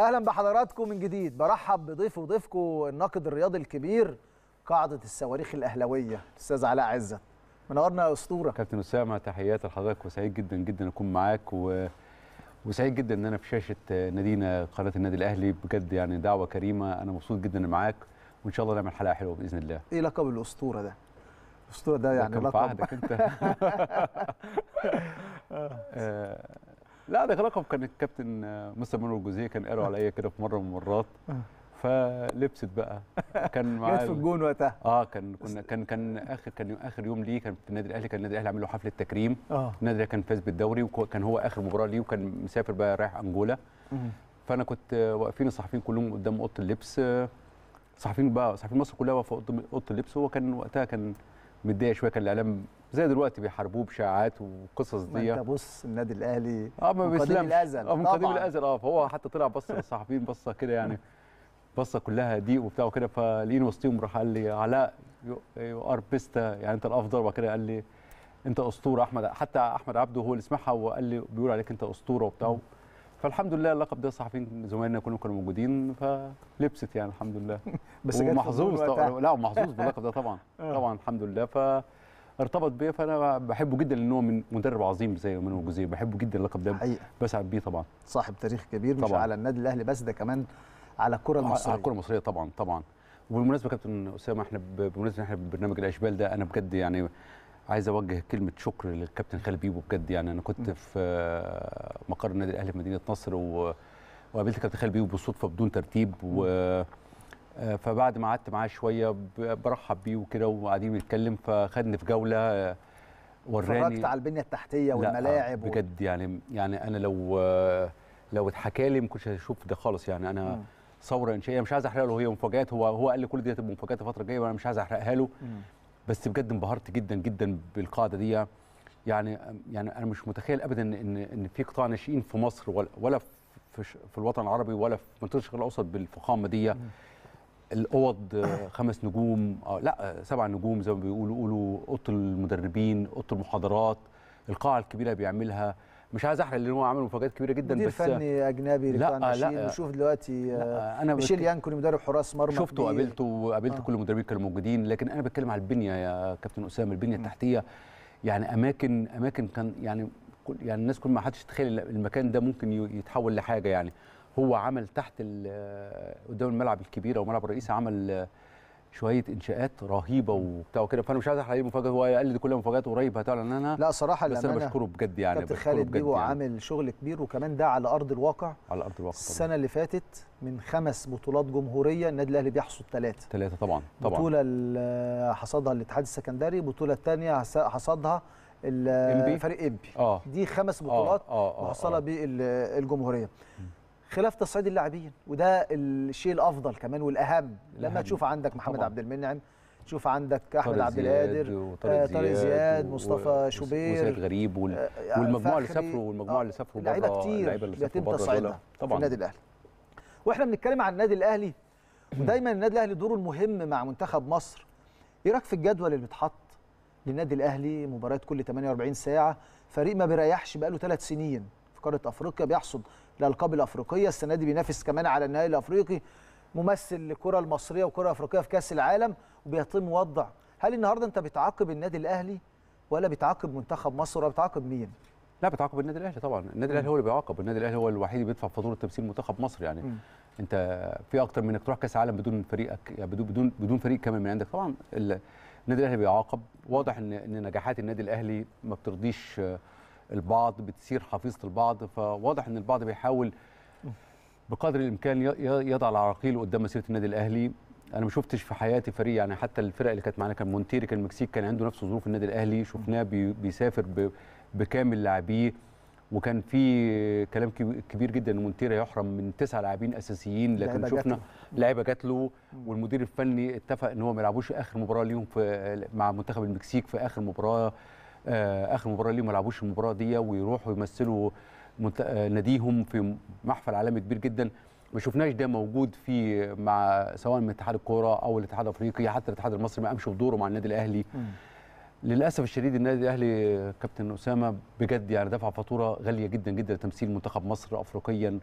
اهلا بحضراتكم من جديد برحب بضيف وضيفكم الناقد الرياضي الكبير قاعده الصواريخ الاهلاويه الاستاذ علاء عزت منورنا يا اسطوره كابتن اسامه تحياتي لحضرتك وسعيد جدا جدا اكون معاك و... وسعيد جدا ان انا في شاشه نادينا قناه النادي الاهلي بجد يعني دعوه كريمه انا مبسوط جدا معاك وان شاء الله نعمل حلقه حلوه باذن الله ايه لقب الاسطوره ده الاسطوره ده يعني لقب في عهدك انت آه. لا ده رقم كان الكابتن آه، مستر منور الجوزيه كان قالوا عليا كده في مره من المرات آه. فلبست بقى كان معايا في الجون وقتها اه كان كنا كان كان اخر كان اخر يوم ليه كان في النادي الاهلي كان النادي الاهلي عامل له حفله تكريم آه. النادي الاهلي كان فاز بالدوري وكان هو اخر مباراه ليه وكان مسافر بقى رايح انجولا فانا كنت آه، واقفين الصحفيين كلهم قدام اوضه اللبس صحفيين بقى صحفيين مصر كلها واقفه قدام اوضه اللبس هو كان وقتها كان متضايق شويه كان الاعلام زي دلوقتي بيحاربوه بشاعات وقصص دي انت بص النادي الاهلي اه ما بيسلمش من قديم الازل اه من قديم الازل اه فهو حتى طلع بص للصحفيين بصه كده يعني بصه كلها ضيق وبتاع وكده فلقيني وسطيهم راح قال لي علاء يو ار بيستا يعني انت الافضل وبعد كده قال لي انت اسطوره احمد حتى احمد عبده هو اللي سمعها وقال لي بيقول عليك انت اسطوره وبتاع فالحمد لله اللقب ده الصحفيين زمايلنا كلهم كانوا موجودين فلبست يعني الحمد لله بس ومحظوظ لا محظوظ باللقب ده طبعا آه. طبعا الحمد لله ف ارتبط بيا فانا بحبه جدا لان هو من مدرب عظيم زي منو جوزيه بحبه جدا اللقب ده بسعد بيه طبعا صاحب تاريخ كبير طبعًا. مش على النادي الاهلي بس ده كمان على الكره المصريه على الكره المصريه طبعا طبعا وبالمناسبه كابتن اسامه احنا بمناسبه احنا برنامج الاشبال ده انا بجد يعني عايز اوجه كلمه شكر للكابتن خالد بيبو بجد يعني انا كنت في آه، مقر النادي الاهلي في مدينه نصر و... وقابلت كابتن خالد بيبو بالصدفه بدون ترتيب و... آه، فبعد ما قعدت معاه شويه برحب بيه وكده وقاعدين بنتكلم فخدني في جوله آه، وراني اتفرجت على البنيه التحتيه والملاعب بجد يعني يعني انا لو آه، لو اتحكى لي ما كنتش هشوف ده خالص يعني انا ثوره انشائيه مش عايز احرق له هي مفاجات هو هو قال لي كل دي هتبقى مفاجات الفتره الجايه وانا مش عايز احرقها له بس بجد انبهرت جدا جدا بالقاعده دي يعني يعني انا مش متخيل ابدا ان ان في قطاع ناشئين في مصر ولا في في الوطن العربي ولا في منطقه الشرق الاوسط بالفخامه دي مم. الاوض آه، خمس نجوم آه، لا آه، سبع نجوم زي ما بيقولوا قولوا اوضه المدربين اوضه المحاضرات القاعه الكبيره بيعملها مش عايز احرق لان هو عمل مفاجات كبيره جدا مدير بس فني اجنبي لا لا بشوف دلوقتي لا انا ميشيل يانكوني مدرب حراس مرمى شفته وقابلته وقابلت آه. كل المدربين كانوا موجودين لكن انا بتكلم على البنيه يا كابتن اسامه البنيه التحتيه يعني اماكن اماكن كان يعني يعني الناس كل ما حدش يتخيل المكان ده ممكن يتحول لحاجه يعني هو عمل تحت قدام الملعب الكبير او الملعب الرئيسي عمل شويه انشاءات رهيبه وبتاع وكده فانا مش عايز احرق مفاجاه هو قال لي كلها مفاجات قريب هتعلن عنها لا صراحه بس انا بشكره بجد يعني كابتن خالد بيبو يعني. عامل شغل كبير وكمان ده على ارض الواقع على ارض الواقع السنه طبعًا. اللي فاتت من خمس بطولات جمهوريه النادي الاهلي بيحصد ثلاثه ثلاثه طبعا طبعا بطوله حصدها الاتحاد السكندري البطوله الثانيه حصدها الفريق امبي آه. دي خمس بطولات آه. آه،, آه،, آه. محصله بالجمهوريه خلاف تصعيد اللاعبين وده الشيء الافضل كمان والاهم لما تشوف عندك محمد طبعا. عبد المنعم تشوف عندك احمد عبد القادر آه، طارق زياد, زياد مصطفى و... شوبير وسيد غريب وال... آه, آه، والمجموعه اللي سافروا والمجموعه اللي آه، سافروا لعيبه كتير بيتم تصعيدها طبعا في النادي الاهلي واحنا بنتكلم عن النادي الاهلي ودايما النادي الاهلي دوره المهم مع منتخب مصر ايه رايك في الجدول اللي بيتحط للنادي الاهلي مباريات كل 48 ساعه فريق ما بيريحش بقاله ثلاث سنين في قاره افريقيا بيحصد الالقاب الافريقيه السنه دي بينافس كمان على النهائي الافريقي ممثل للكره المصريه والكره الافريقيه في كاس العالم وبيتم وضع هل النهارده انت بتعاقب النادي الاهلي ولا بتعاقب منتخب مصر ولا بتعاقب مين لا بتعاقب النادي الاهلي طبعا النادي الاهلي هو اللي بيعاقب النادي الاهلي هو الوحيد اللي بيدفع فاتوره تمثيل منتخب مصر يعني م. انت في اكتر من انك تروح كاس عالم بدون فريقك يعني بدون بدون بدون فريق كمان من عندك طبعا النادي الاهلي بيعاقب واضح ان ان نجاحات النادي الاهلي ما بترضيش البعض بتثير حفيظه البعض فواضح ان البعض بيحاول بقدر الامكان يضع العراقيل قدام مسيره النادي الاهلي انا ما شفتش في حياتي فريق يعني حتى الفرق اللي كانت معانا كان مونتيري كان المكسيك كان عنده نفس ظروف النادي الاهلي شفناه بيسافر بكامل لاعبيه وكان في كلام كبير جدا ان مونتيري يحرم من تسع لاعبين اساسيين لكن شفنا لعيبه جات له والمدير الفني اتفق ان هو ما يلعبوش اخر مباراه ليهم في مع منتخب المكسيك في اخر مباراه آه، اخر مباراه ليهم ما لعبوش المباراه دي ويروحوا يمثلوا آه، ناديهم في محفل عالمي كبير جدا ما شفناش ده موجود في مع سواء من اتحاد الكوره او الاتحاد الافريقي حتى الاتحاد المصري ما قامش بدوره مع النادي الاهلي للاسف الشديد النادي الاهلي كابتن اسامه بجد يعني دفع فاتوره غاليه جدا جدا لتمثيل منتخب مصر افريقيا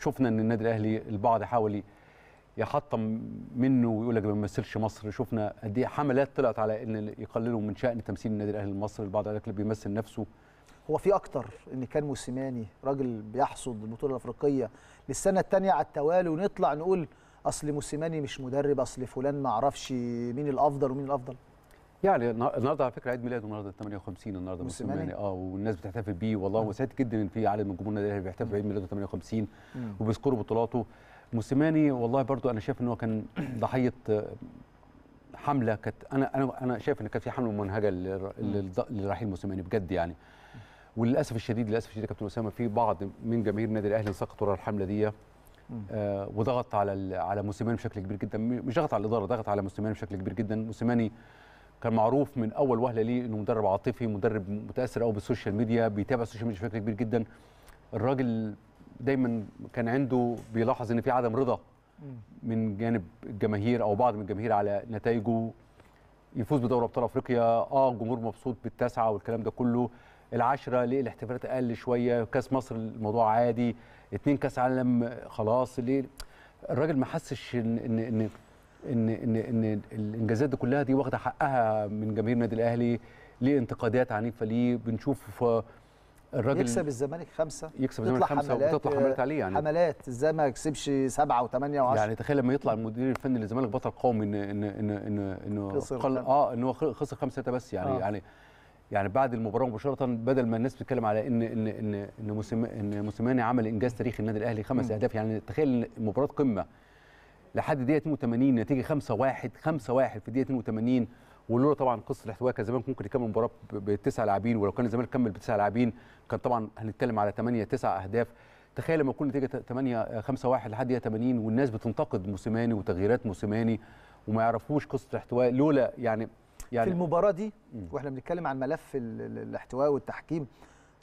شفنا ان النادي الاهلي البعض حاول يحطم منه ويقول لك ما بيمثلش مصر شفنا قد ايه حملات طلعت على ان يقللوا من شان تمثيل النادي الاهلي المصري البعض قال لك اللي بيمثل نفسه هو في اكتر ان كان موسيماني راجل بيحصد البطوله الافريقيه للسنه الثانيه على التوالي ونطلع نقول اصل موسيماني مش مدرب اصل فلان ما اعرفش مين الافضل ومين الافضل يعني النهارده على فكره عيد ميلاده النهارده 58 النهارده موسيماني اه والناس بتحتفل بيه والله آه. وسعيد جدا ان في عدد من جمهور النادي الاهلي بيحتفل بعيد ميلاده 58 وبيذكروا بطولاته موسيماني والله برضو انا شايف ان هو كان ضحيه آه، حمله كانت انا انا انا شايف ان كانت في حمله منهجه لرحيل موسيماني بجد يعني وللاسف الشديد للاسف الشديد كابتن اسامه في بعض من جماهير النادي الاهلي سقطوا ورا الحمله دي آه وضغط على على موسيماني بشكل كبير جدا مش ضغط على الاداره ضغط على موسيماني بشكل كبير جدا موسيماني كان معروف من اول وهله ليه انه مدرب عاطفي مدرب متاثر قوي بالسوشيال ميديا بيتابع السوشيال ميديا بشكل كبير جدا الراجل دايما كان عنده بيلاحظ ان في عدم رضا من جانب الجماهير او بعض من الجماهير على نتائجه يفوز بدوري ابطال افريقيا اه الجمهور مبسوط بالتاسعه والكلام ده كله العشرة ليه الاحتفالات اقل شويه كاس مصر الموضوع عادي اتنين كاس عالم خلاص ليه الراجل ما حسش ان ان ان ان, إن, إن الانجازات دي كلها دي واخده حقها من جماهير النادي الاهلي ليه انتقادات عنيفه ليه بنشوف الراجل يكسب الزمالك خمسه يكسب الزمالك خمسه حملات وتطلع حملات عليه يعني حملات ازاي ما يكسبش سبعه وثمانيه و10 يعني تخيل لما يطلع المدير الفني للزمالك بطل قومي ان ان ان ان ان قال اه ان هو خسر خمسه بس يعني آه. يعني يعني بعد المباراه مباشره بدل ما الناس بتتكلم على ان ان ان ان ان موسيماني عمل انجاز تاريخي النادي الاهلي خمس اهداف يعني تخيل مباراه قمه لحد دقيقه 82 نتيجه 5-1 5-1 في دقيقه 82 ولولا طبعا قصه الاحتواء كان زمان ممكن يكمل المباراه بتسع لاعبين ولو كان الزمالك كمل بتسع لاعبين كان طبعا هنتكلم على 8 9 اهداف تخيل لما تكون نتيجه 8 5 1 لحد 80 والناس بتنتقد موسيماني وتغييرات موسيماني وما يعرفوش قصه الاحتواء لولا يعني يعني في المباراه دي واحنا بنتكلم عن ملف الاحتواء والتحكيم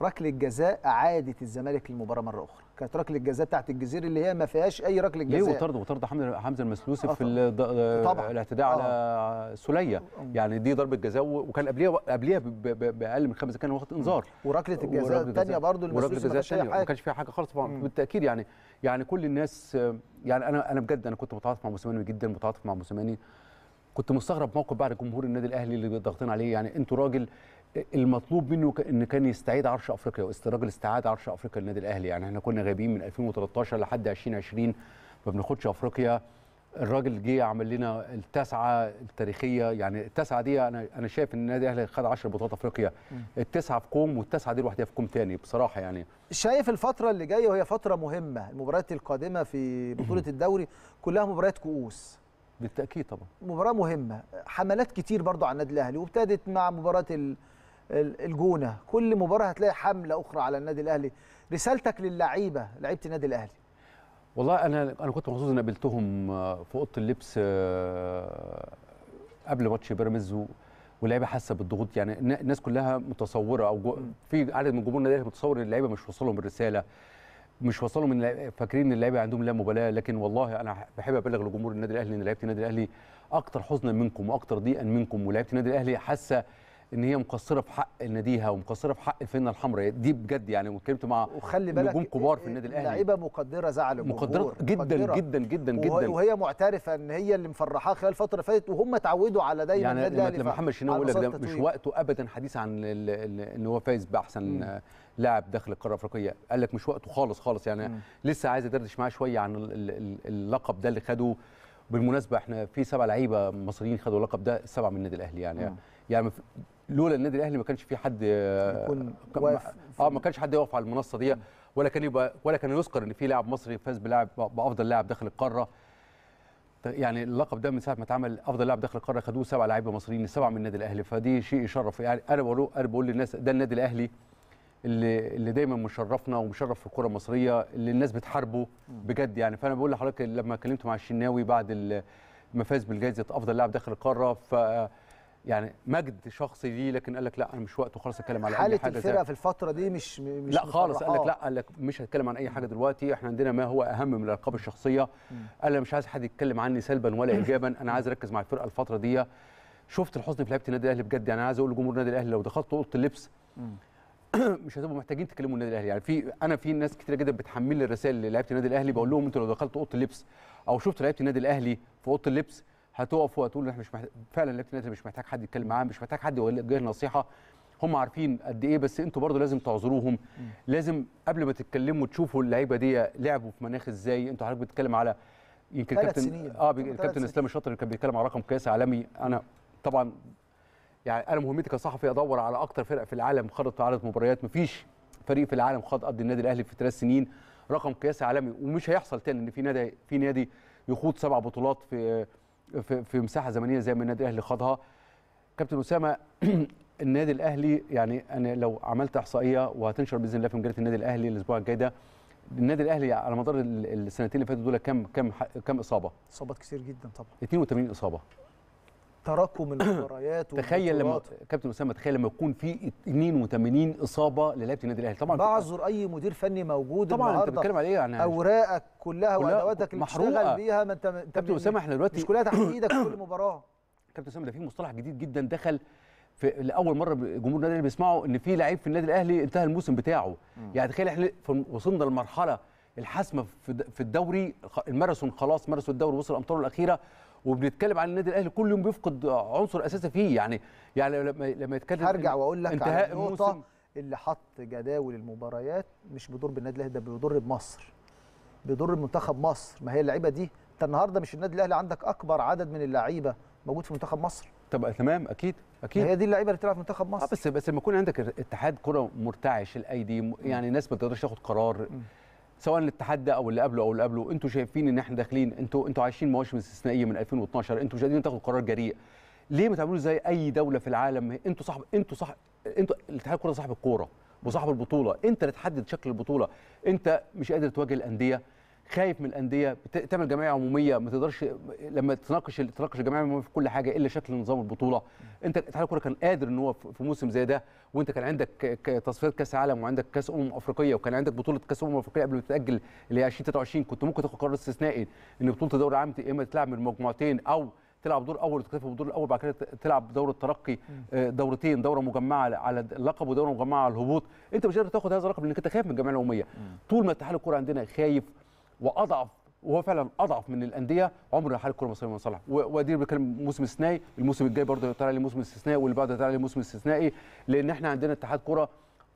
ركله جزاء اعادت الزمالك المباراه مره اخرى كانت ركله جزاء بتاعت الجزير اللي هي ما فيهاش اي ركله جزاء ليه وطرد وطرد حمزه المسلوسي آه، في آه، الاعتداء على آه. سلية يعني دي ضربه جزاء وكان قبليها قبليها باقل من خمسه كان واخد انذار وركله الجزاء الثانيه برضه المسلوسي ما كانش ما كانش فيها حاجه خالص طبعا بالتاكيد يعني يعني كل الناس يعني انا انا بجد انا كنت متعاطف مع موسيماني جدا متعاطف مع موسيماني كنت مستغرب موقف بعد جمهور النادي الاهلي اللي ضاغطين عليه يعني انتوا راجل المطلوب منه ان كان يستعيد عرش افريقيا واستراجل استعاد عرش افريقيا للنادي الاهلي يعني احنا كنا غايبين من 2013 لحد 2020 ما بناخدش افريقيا الراجل جه عمل لنا التسعه التاريخيه يعني التسعه دي انا انا شايف ان النادي الاهلي خد 10 بطولات افريقيا التسعه في كوم والتسعه دي لوحدها في كوم تاني بصراحه يعني شايف الفتره اللي جايه وهي فتره مهمه المباريات القادمه في بطوله الدوري كلها مباريات كؤوس بالتاكيد طبعا مباراه مهمه حملات كتير برضو على النادي الاهلي وابتدت مع مباراه الجونه كل مباراه هتلاقي حمله اخرى على النادي الاهلي رسالتك للعيبه لعيبه النادي الاهلي والله انا انا كنت مبسوط ان قابلتهم آه، في اوضه اللبس آه، قبل ماتش بيراميدز واللعيبه حاسه بالضغوط يعني الناس كلها متصوره او جو... في عدد من جمهور النادي الاهلي متصور ان اللعيبه مش وصلهم الرساله مش وصلهم من فاكرين ان اللعيبه عندهم لا مبالاه لكن والله انا بحب ابلغ لجمهور النادي الاهلي ان لعيبه النادي الاهلي اكتر حزنا منكم واكتر ضيقا منكم ولعيبه النادي الاهلي حاسه ان هي مقصره في حق ناديها ومقصره في حق الفنه الحمراء يعني دي بجد يعني واتكلمت مع وخلي بالك نجوم كبار في إيه، النادي الاهلي لعيبه مقدره زعل مقدرة جدا جدا جدا جدا وهي معترفه ان هي اللي مفرحاه خلال الفتره فاتت وهم اتعودوا على دايما يعني النادي الاهلي لما محمد شناوي يقول لك مش وقته ابدا حديث عن ان هو فايز باحسن لاعب داخل القاره الافريقيه قال لك مش وقته خالص خالص يعني م. لسه عايز ادردش معاه شويه عن اللقب ده اللي خده بالمناسبه احنا في سبع لعيبه مصريين خدوا اللقب ده سبعه من النادي الاهلي يعني م. يعني لولا النادي الاهلي ما كانش في حد يكون آه، واقف اه ما كانش حد يقف على المنصه دي ولا كان يبقى ولا كان يذكر ان في لاعب مصري فاز بلاعب بافضل لاعب داخل القاره يعني اللقب ده من ساعه ما اتعمل افضل لاعب داخل القاره خدوه سبع لعيبه مصريين السبعه من النادي الاهلي فدي شيء يشرف يعني انا بقول انا بقول للناس ده النادي الاهلي اللي اللي دايما مشرفنا ومشرف في الكره المصريه اللي الناس بتحاربه بجد يعني فانا بقول لحضرتك لما اتكلمت مع الشناوي بعد ما فاز بالجائزه افضل لاعب داخل القاره ف يعني مجد شخصي ليه لكن قال لك لا انا مش وقته خالص اتكلم على اي حاجه حاله الفرقه في الفتره دي مش مش لا خالص قال لك لا قال لك مش هتكلم عن اي حاجه دلوقتي احنا عندنا ما هو اهم من الالقاب الشخصيه قال انا مش عايز حد يتكلم عني سلبا ولا ايجابا انا عايز اركز مع الفرقه الفتره دي شفت الحزن في لعيبه النادي الاهلي بجد يعني عايز اقول لجمهور النادي الاهلي لو دخلت اوضه اللبس مش هتبقوا محتاجين تكلموا النادي الاهلي يعني في انا في ناس كتير جدا بتحمل لي الرسائل لعيبه النادي الاهلي بقول لهم انتوا لو دخلتوا اوضه اللبس او شفتوا لعيبه النادي الاهلي في اوضه اللبس هتقف وهتقول احنا مش محتاج فعلا لعيبه النادي مش محتاج حد يتكلم معاه مش محتاج حد يوجه نصيحه هم عارفين قد ايه بس انتوا برضه لازم تعذروهم لازم قبل ما تتكلموا تشوفوا اللعيبه دي لعبوا في مناخ ازاي انتوا حضرتك بتتكلم على يمكن كابتن اه كابتن اسلام الشاطر كان بيتكلم على رقم قياسي عالمي انا طبعا يعني انا مهمتي كصحفي ادور على اكتر فرق في العالم خاضت عدد مباريات مفيش فريق في العالم خاض قد النادي الاهلي في ثلاث سنين رقم قياسي عالمي ومش هيحصل تاني ان في نادي في نادي يخوض سبع بطولات في في, في مساحه زمنيه زي ما النادي الاهلي خاضها كابتن اسامه النادي الاهلي يعني انا لو عملت احصائيه وهتنشر باذن الله في مجله النادي الاهلي الاسبوع الجاي ده النادي الاهلي على مدار السنتين اللي فاتوا دول كم كم كم اصابه؟ اصابات كتير جدا طبعا 82 اصابه تراكم المباريات تخيل لما كابتن اسامه تخيل لما يكون في 82 اصابه للاعيبه النادي الاهلي طبعا بعذر اي مدير فني موجود طبعا انت بتتكلم على ايه يعني اوراقك كلها, كلها وادواتك اللي بتشتغل بيها ما انت كابتن اسامه احنا دلوقتي مش كلها تحت ايدك كل مباراه كابتن اسامه ده في مصطلح جديد جدا دخل في لاول مره جمهور النادي الاهلي بيسمعه ان في لعيب في النادي الاهلي انتهى الموسم بتاعه م. يعني تخيل احنا وصلنا لمرحله الحاسمه في الدوري الماراثون خلاص ماراثون الدوري وصل الامطار الاخيره وبنتكلم عن النادي الاهلي كل يوم بيفقد عنصر اساسي فيه يعني يعني لما لما يتكلم هرجع واقول لك انتهاء على النقطه اللي حط جداول المباريات مش بيضر بالنادي الاهلي ده بيضر بمصر بيضر بمنتخب مصر ما هي اللعيبه دي انت النهارده مش النادي الاهلي عندك اكبر عدد من اللعيبه موجود في منتخب مصر طب تمام اكيد اكيد هي دي اللعيبه اللي بتلعب في منتخب مصر اه بس بس لما يكون عندك اتحاد كره مرتعش الايدي يعني ناس ما تقدرش تاخد قرار م. سواء الاتحاد ده او اللي قبله او اللي قبله انتوا شايفين ان احنا داخلين انتوا انتوا عايشين مواسم استثنائيه من 2012 انتوا مش قادرين تاخدوا قرار جريء ليه ما تعملوش زي اي دوله في العالم انتوا صاحب انتوا صاحب انتوا الاتحاد الكره صاحب الكوره وصاحب البطوله انت اللي تحدد شكل البطوله انت مش قادر تواجه الانديه خايف من الانديه بتعمل جمعيه عموميه ما تقدرش لما تناقش تناقش الجمعيه العموميه في كل حاجه الا شكل نظام البطوله انت الاتحاد الكره كان قادر ان هو في موسم زي ده وانت كان عندك تصفيات كاس عالم وعندك كاس امم افريقيه وكان عندك بطوله كاس امم افريقيه قبل ما تتاجل اللي هي 2023 كنت ممكن تاخد قرار استثنائي ان بطوله الدوري العام يا اما تلعب من مجموعتين او تلعب دور اول وتكتفي بالدور الاول بعد كده تلعب دور الترقي آه، دورتين دوره مجمعه على اللقب ودوره مجمعه على الهبوط انت مش قادر تاخد هذا اللقب لانك انت خايف من الجمعيه العموميه طول ما اتحاد الكوره عندنا خايف واضعف وهو فعلا اضعف من الانديه عمر ما حال الكره المصريه من صالحه ودي بنتكلم موسم استثنائي الموسم الجاي برضه طالع لي موسم استثنائي واللي بعده طالع لي موسم استثنائي لان احنا عندنا اتحاد كره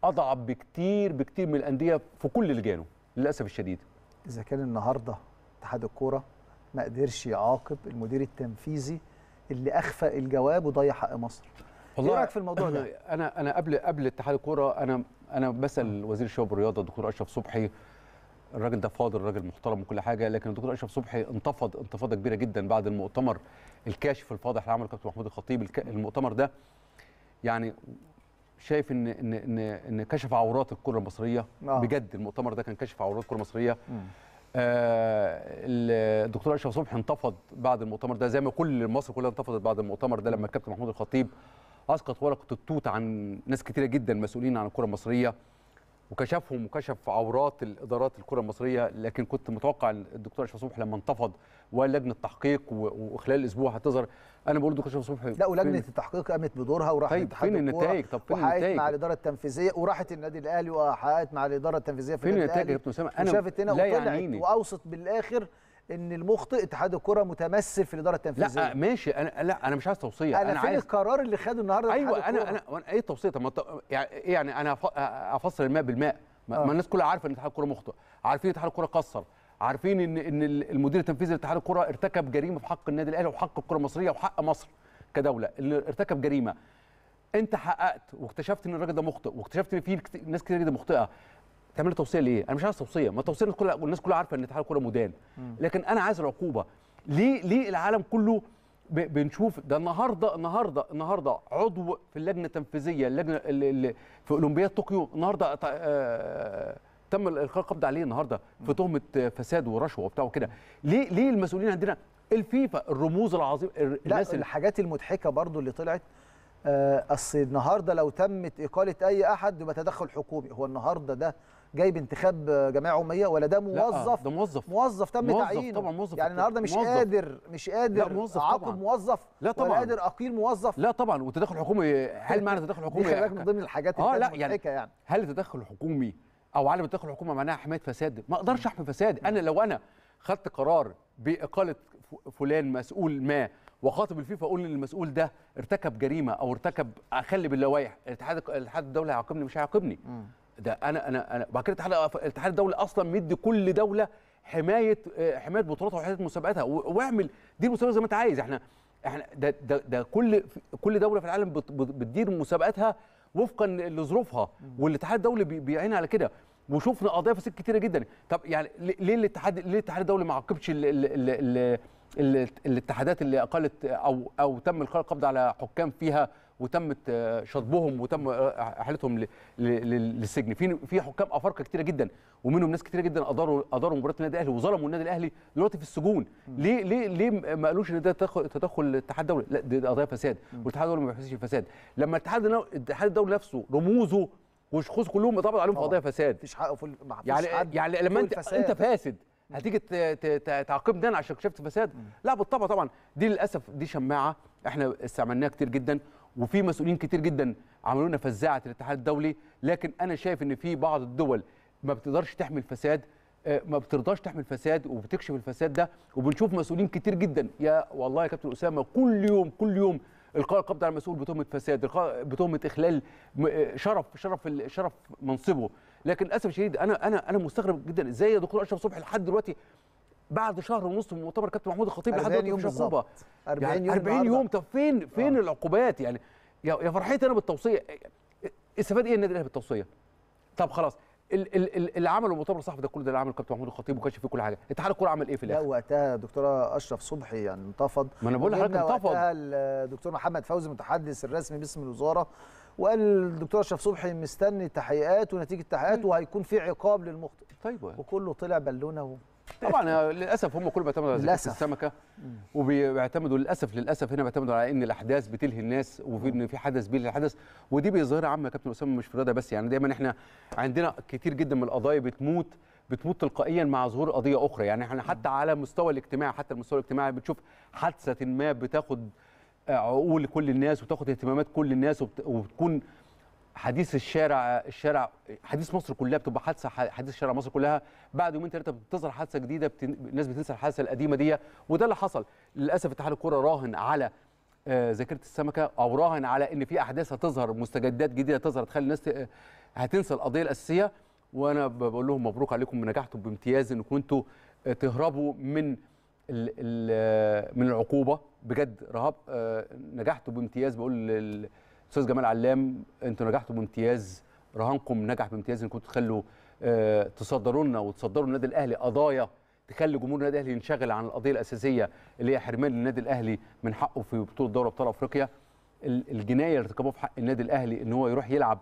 اضعف بكتير بكتير من الانديه في كل لجانه للاسف الشديد اذا كان النهارده اتحاد الكوره ما قدرش يعاقب المدير التنفيذي اللي اخفى الجواب وضيع حق مصر إيه والله ايه رايك في الموضوع ده انا انا قبل قبل اتحاد الكوره انا انا بسال وزير الشباب والرياضه الدكتور اشرف صبحي الراجل ده فاضل راجل محترم وكل حاجه لكن الدكتور اشرف صبحي انتفض انتفاضه كبيره جدا بعد المؤتمر الكاشف الفاضح اللي عمله كابتن محمود الخطيب المؤتمر ده يعني شايف ان ان ان, إن كشف عورات الكره المصريه آه. بجد المؤتمر ده كان كشف عورات الكره المصريه آه الدكتور اشرف صبحي انتفض بعد المؤتمر ده زي ما كل مصر كلها انتفضت بعد المؤتمر ده لما الكابتن محمود الخطيب اسقط ورقه التوت عن ناس كتيره جدا مسؤولين عن الكره المصريه وكشفهم وكشف عورات الادارات الكره المصريه لكن كنت متوقع ان الدكتور اشرف صبحي لما انتفض ولجنه التحقيق وخلال اسبوع هتظهر انا بقول دكتور اشرف صبحي لا ولجنه التحقيق قامت بدورها وراحت طيب فين النتائج طب فين النتائج مع الاداره التنفيذيه وراحت النادي الاهلي وحققت مع الاداره التنفيذيه في النادي الاهلي فين النتائج يا كابتن اسامه انا شافت هنا وطلعت يعني واوصت بالاخر ان المخطئ اتحاد الكره متمثل في الاداره التنفيذيه لا آه، ماشي انا لا انا مش عايز توصيه انا, أنا فين عايز القرار اللي خده النهارده ايوه انا انا ايه توصيه طب ما يعني،, يعني انا افصل الماء بالماء ما آه. الناس كلها عارفه ان اتحاد الكره مخطئ عارفين اتحاد الكره قصر عارفين ان ان المدير التنفيذي لاتحاد الكره ارتكب جريمه في حق النادي الاهلي وحق الكره المصريه وحق مصر كدوله اللي ارتكب جريمه انت حققت واكتشفت ان الراجل ده مخطئ واكتشفت ان في ناس كتير جدا مخطئه تعمل توصيه ليه؟ انا مش عايز توصيه، ما التوصيه كلها الناس كلها عارفه ان اتحاد الكوره مدان، لكن انا عايز العقوبه. ليه ليه العالم كله بنشوف ده النهارده النهارده النهارده عضو في اللجنه التنفيذيه اللجنه اللي في اولمبياد طوكيو النهارده آه، تم القاء القبض عليه النهارده في تهمه فساد ورشوه وبتاع وكده ليه ليه المسؤولين عندنا الفيفا الرموز العظيم الناس الحاجات المضحكه برضو اللي طلعت آه، اصل النهارده لو تمت اقاله اي احد يبقى تدخل حكومي هو النهارده ده جاي بانتخاب جمعيه عموميه ولا ده موظف ده موظف موظف تم موظف تعيينه طبعا موظف يعني النهارده مش موظف. قادر مش قادر اعاقب موظف لا طبعا ولا قادر اقيل موظف لا طبعا والتدخل الحكومي هل معنى التدخل الحكومي خلي بالك من ضمن الحاجات اه لا يعني, يعني هل التدخل الحكومي او عدم التدخل الحكومي معناها حمايه فساد ما اقدرش احمي فساد انا لو انا خدت قرار باقاله فلان مسؤول ما وخاطب الفيفا اقول المسؤول ده ارتكب جريمه او ارتكب اخلي باللوائح الاتحاد الاتحاد الدولي هيعاقبني مش هيعاقبني ده انا انا انا وبعد كده الاتحاد الاتحاد الدولي اصلا مدي كل دوله حمايه آه، حمايه بطولاتها وحمايه مسابقاتها واعمل دي المسابقه زي ما انت عايز احنا احنا ده ده, ده كل كل دوله في العالم بتدير مسابقاتها وفقا لظروفها والاتحاد الدولي بيعين على كده وشفنا قضايا فساد كتيره جدا طب يعني ليه الاتحاد ليه الاتحاد الدولي ما عاقبش الاتحادات اللي اقلت او او تم القاء القبض على حكام فيها وتم آه، شطبهم وتم آه، احالتهم للسجن في في حكام افارقه كتيره جدا ومنهم ناس كتيره جدا اداروا اداروا مباراه النادي الاهلي وظلموا النادي الاهلي دلوقتي في السجون ليه ليه ليه ما قالوش ان ده تدخل الاتحاد الدولي لا دي قضايا فساد والاتحاد الدولي ما بيحسش الفساد لما الاتحاد الاتحاد الدولي نفسه رموزه وشخوص كلهم اتقبض عليهم في قضايا فساد مفيش حق في يعني يعني لما انت فساد. انت فاسد هتيجي تعاقبني انا عشان شفت فساد لا بالطبع طبعا دي للاسف دي شماعه احنا استعملناها كتير جدا وفي مسؤولين كتير جدا عملوا لنا فزاعه الاتحاد الدولي لكن انا شايف ان في بعض الدول ما بتقدرش تحمي الفساد آه، ما بترضاش تحمي الفساد وبتكشف الفساد ده وبنشوف مسؤولين كتير جدا يا والله يا كابتن اسامه كل يوم كل يوم القاء القبض على مسؤول بتهمه فساد بتهمه اخلال آه، شرف شرف شرف منصبه لكن للاسف الشديد انا انا انا مستغرب جدا ازاي يا دكتور اشرف صبحي لحد دلوقتي بعد شهر ونص من مؤتمر كابتن محمود الخطيب لحد دلوقتي مفيش عقوبه 40 يعني يوم 40 يوم طب فين فين آه. العقوبات يعني يا فرحتي انا بالتوصيه استفاد ايه النادي الاهلي بالتوصيه؟ طب خلاص اللي عمله المؤتمر الصحفي ده كله ده اللي عمله كابتن محمود الخطيب وكانش فيه كل حاجه اتحاد الكوره عمل ايه في الاخر لا وقتها دكتوره اشرف صبحي يعني انتفض ما انا بقول لحضرتك انتفض وقتها الدكتور محمد فوزي المتحدث الرسمي باسم الوزاره وقال الدكتور اشرف صبحي مستني التحقيقات ونتيجه التحقيقات وهيكون في عقاب للمخطئ طيب وكله طلع بالونه طبعا آه، للاسف هم كل بيعتمدوا على السمكه وبيعتمدوا للاسف للاسف هنا بيعتمدوا على ان الاحداث بتلهي الناس وفي ان في حدث بيلهي الحدث ودي بيظهرها عامه يا كابتن اسامه مش في الرياضه بس يعني دايما احنا عندنا كتير جدا من القضايا بتموت بتموت تلقائيا مع ظهور قضيه اخرى يعني احنا حتى على مستوى الاجتماع حتى المستوى الاجتماعي بتشوف حادثه ما بتاخد آه، عقول كل الناس وتاخد اهتمامات كل الناس وبتكون حديث الشارع الشارع حديث مصر كلها بتبقى حادثه حديث شارع مصر كلها بعد يومين ثلاثه بتظهر حادثه جديده بتن... الناس بتنسى الحادثه القديمه دي وده اللي حصل للاسف اتحاد الكوره راهن على آه، ذاكره السمكه او راهن على ان في احداث هتظهر مستجدات جديده تظهر تخلي الناس ت... آه، هتنسى القضيه الاساسيه وانا بقول لهم مبروك عليكم نجحتوا بامتياز انكم كنتوا آه، تهربوا من من العقوبه بجد رهاب نجحتوا بامتياز بقول استاذ جمال علام انتوا نجحتوا بامتياز رهانكم نجح بامتياز انكم تخلوا آه، تصدرونا تصدروا لنا وتصدروا النادي الاهلي قضايا تخلي جمهور النادي الاهلي ينشغل عن القضيه الاساسيه اللي هي حرمان النادي الاهلي من حقه في بطوله دوري ابطال افريقيا الجنايه اللي ارتكبوها في حق النادي الاهلي ان هو يروح يلعب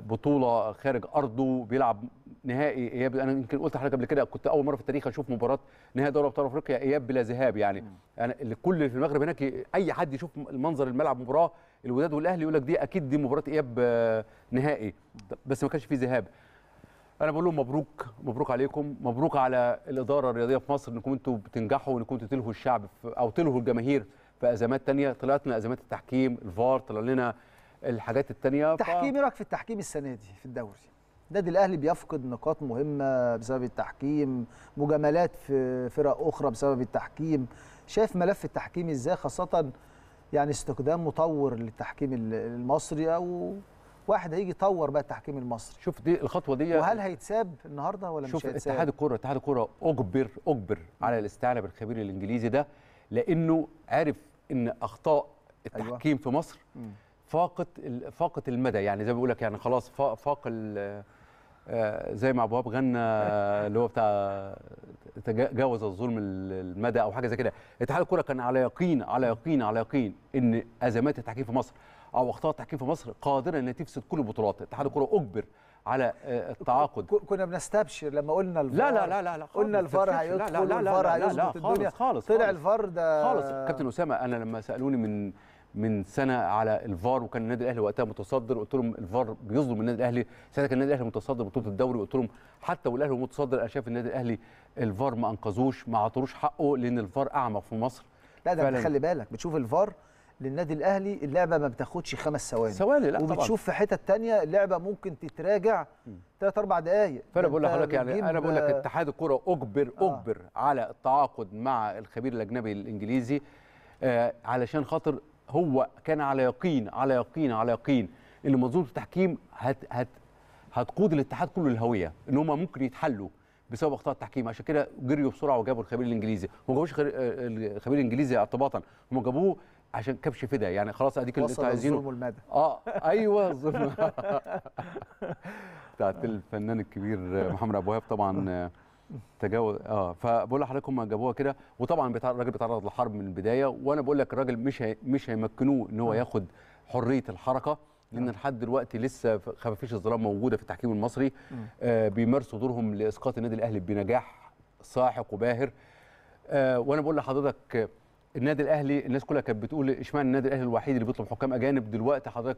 بطوله خارج ارضه بيلعب نهائي اياب انا يمكن قلت لحضرتك قبل كده كنت اول مره في التاريخ اشوف مباراه نهائي دوري ابطال افريقيا اياب بلا ذهاب يعني انا الكل كل في المغرب هناك اي حد يشوف منظر الملعب مباراه الوداد والاهلي يقول لك دي اكيد دي مباراه اياب آه، نهائي بس ما كانش فيه ذهاب انا بقول لهم مبروك مبروك عليكم مبروك على الاداره الرياضيه في مصر انكم انتم بتنجحوا وانكم تلهوا الشعب او تلهوا الجماهير في ازمات ثانيه طلعت لنا ازمات التحكيم الفار طلع لنا الحاجات الثانيه تحكيم ف... إيه رايك في التحكيم السنه دي في الدوري النادي الاهلي بيفقد نقاط مهمه بسبب التحكيم مجاملات في فرق اخرى بسبب التحكيم شايف ملف التحكيم ازاي خاصه يعني استخدام مطور للتحكيم المصري او واحد هيجي يطور بقى التحكيم المصري شوف دي الخطوه دي وهل هيتساب النهارده ولا مش هيتساب شوف اتحاد الكره اتحاد الكره اجبر اجبر على الاستعانه بالخبير الانجليزي ده لانه عارف ان اخطاء أيوة. التحكيم أيوة. في مصر م. فاقت فاقت المدى يعني زي ما بيقول لك يعني خلاص فاق آه، زي ما ابو وهاب غنى اللي هو بتاع تجاوز الظلم المدى او حاجه زي كده اتحاد الكره كان على يقين على يقين على يقين ان ازمات التحكيم في مصر او اخطاء التحكيم في مصر قادره انها تفسد كل البطولات اتحاد الكره اجبر على آه، التعاقد كنا بنستبشر لما قلنا الفار لا لا لا لا, لا قلنا الفار هيدخل الفار هيظبط الدنيا خالص طلع الفار ده خالص كابتن اسامه انا لما سالوني من من سنه على الفار وكان النادي الاهلي وقتها متصدر قلت لهم الفار بيظلم النادي الاهلي ساعتها كان النادي الاهلي متصدر بطوله الدوري قلت لهم حتى والاهلي متصدر انا شايف النادي الاهلي الفار ما انقذوش ما عطروش حقه لان الفار اعمى في مصر لا ده انت خلي بالك بتشوف الفار للنادي الاهلي اللعبه ما بتاخدش خمس ثواني ثواني لا وبتشوف طبعا. في حتت تانية اللعبه ممكن تتراجع ثلاث اربع دقائق فانا بقول لحضرتك يعني انا بقول لك آه. اتحاد الكوره اجبر آه. اجبر على التعاقد مع الخبير الاجنبي الانجليزي آه علشان خاطر هو كان على يقين على يقين على يقين ان منظومه التحكيم هت هت هتقود الاتحاد كله للهويه ان هم ممكن يتحلوا بسبب اخطاء التحكيم عشان كده جريوا بسرعه وجابوا الخبير الانجليزي ما جابوش آه، الخبير الانجليزي اعتباطا هم جابوه عشان كبش فدا يعني خلاص اديك اللي انتوا عايزينه الظلم اه ايوه الظلم بتاعت الفنان الكبير محمد ابو وهاب طبعا آه، تجاوز اه فبقول لحضرتك هم جابوها كده وطبعا الراجل بيتعرض لحرب من البدايه وانا بقول لك الراجل مش هي مش هيمكنوه ان هو آه. ياخد حريه الحركه لان آه. لحد دلوقتي لسه خفافيش الظلام موجوده في التحكيم المصري آه. آه بيمارسوا دورهم لاسقاط النادي الاهلي بنجاح ساحق وباهر آه وانا بقول لحضرتك النادي الاهلي الناس كلها كانت بتقول اشمعنى النادي الاهلي الوحيد اللي بيطلب حكام اجانب دلوقتي حضرتك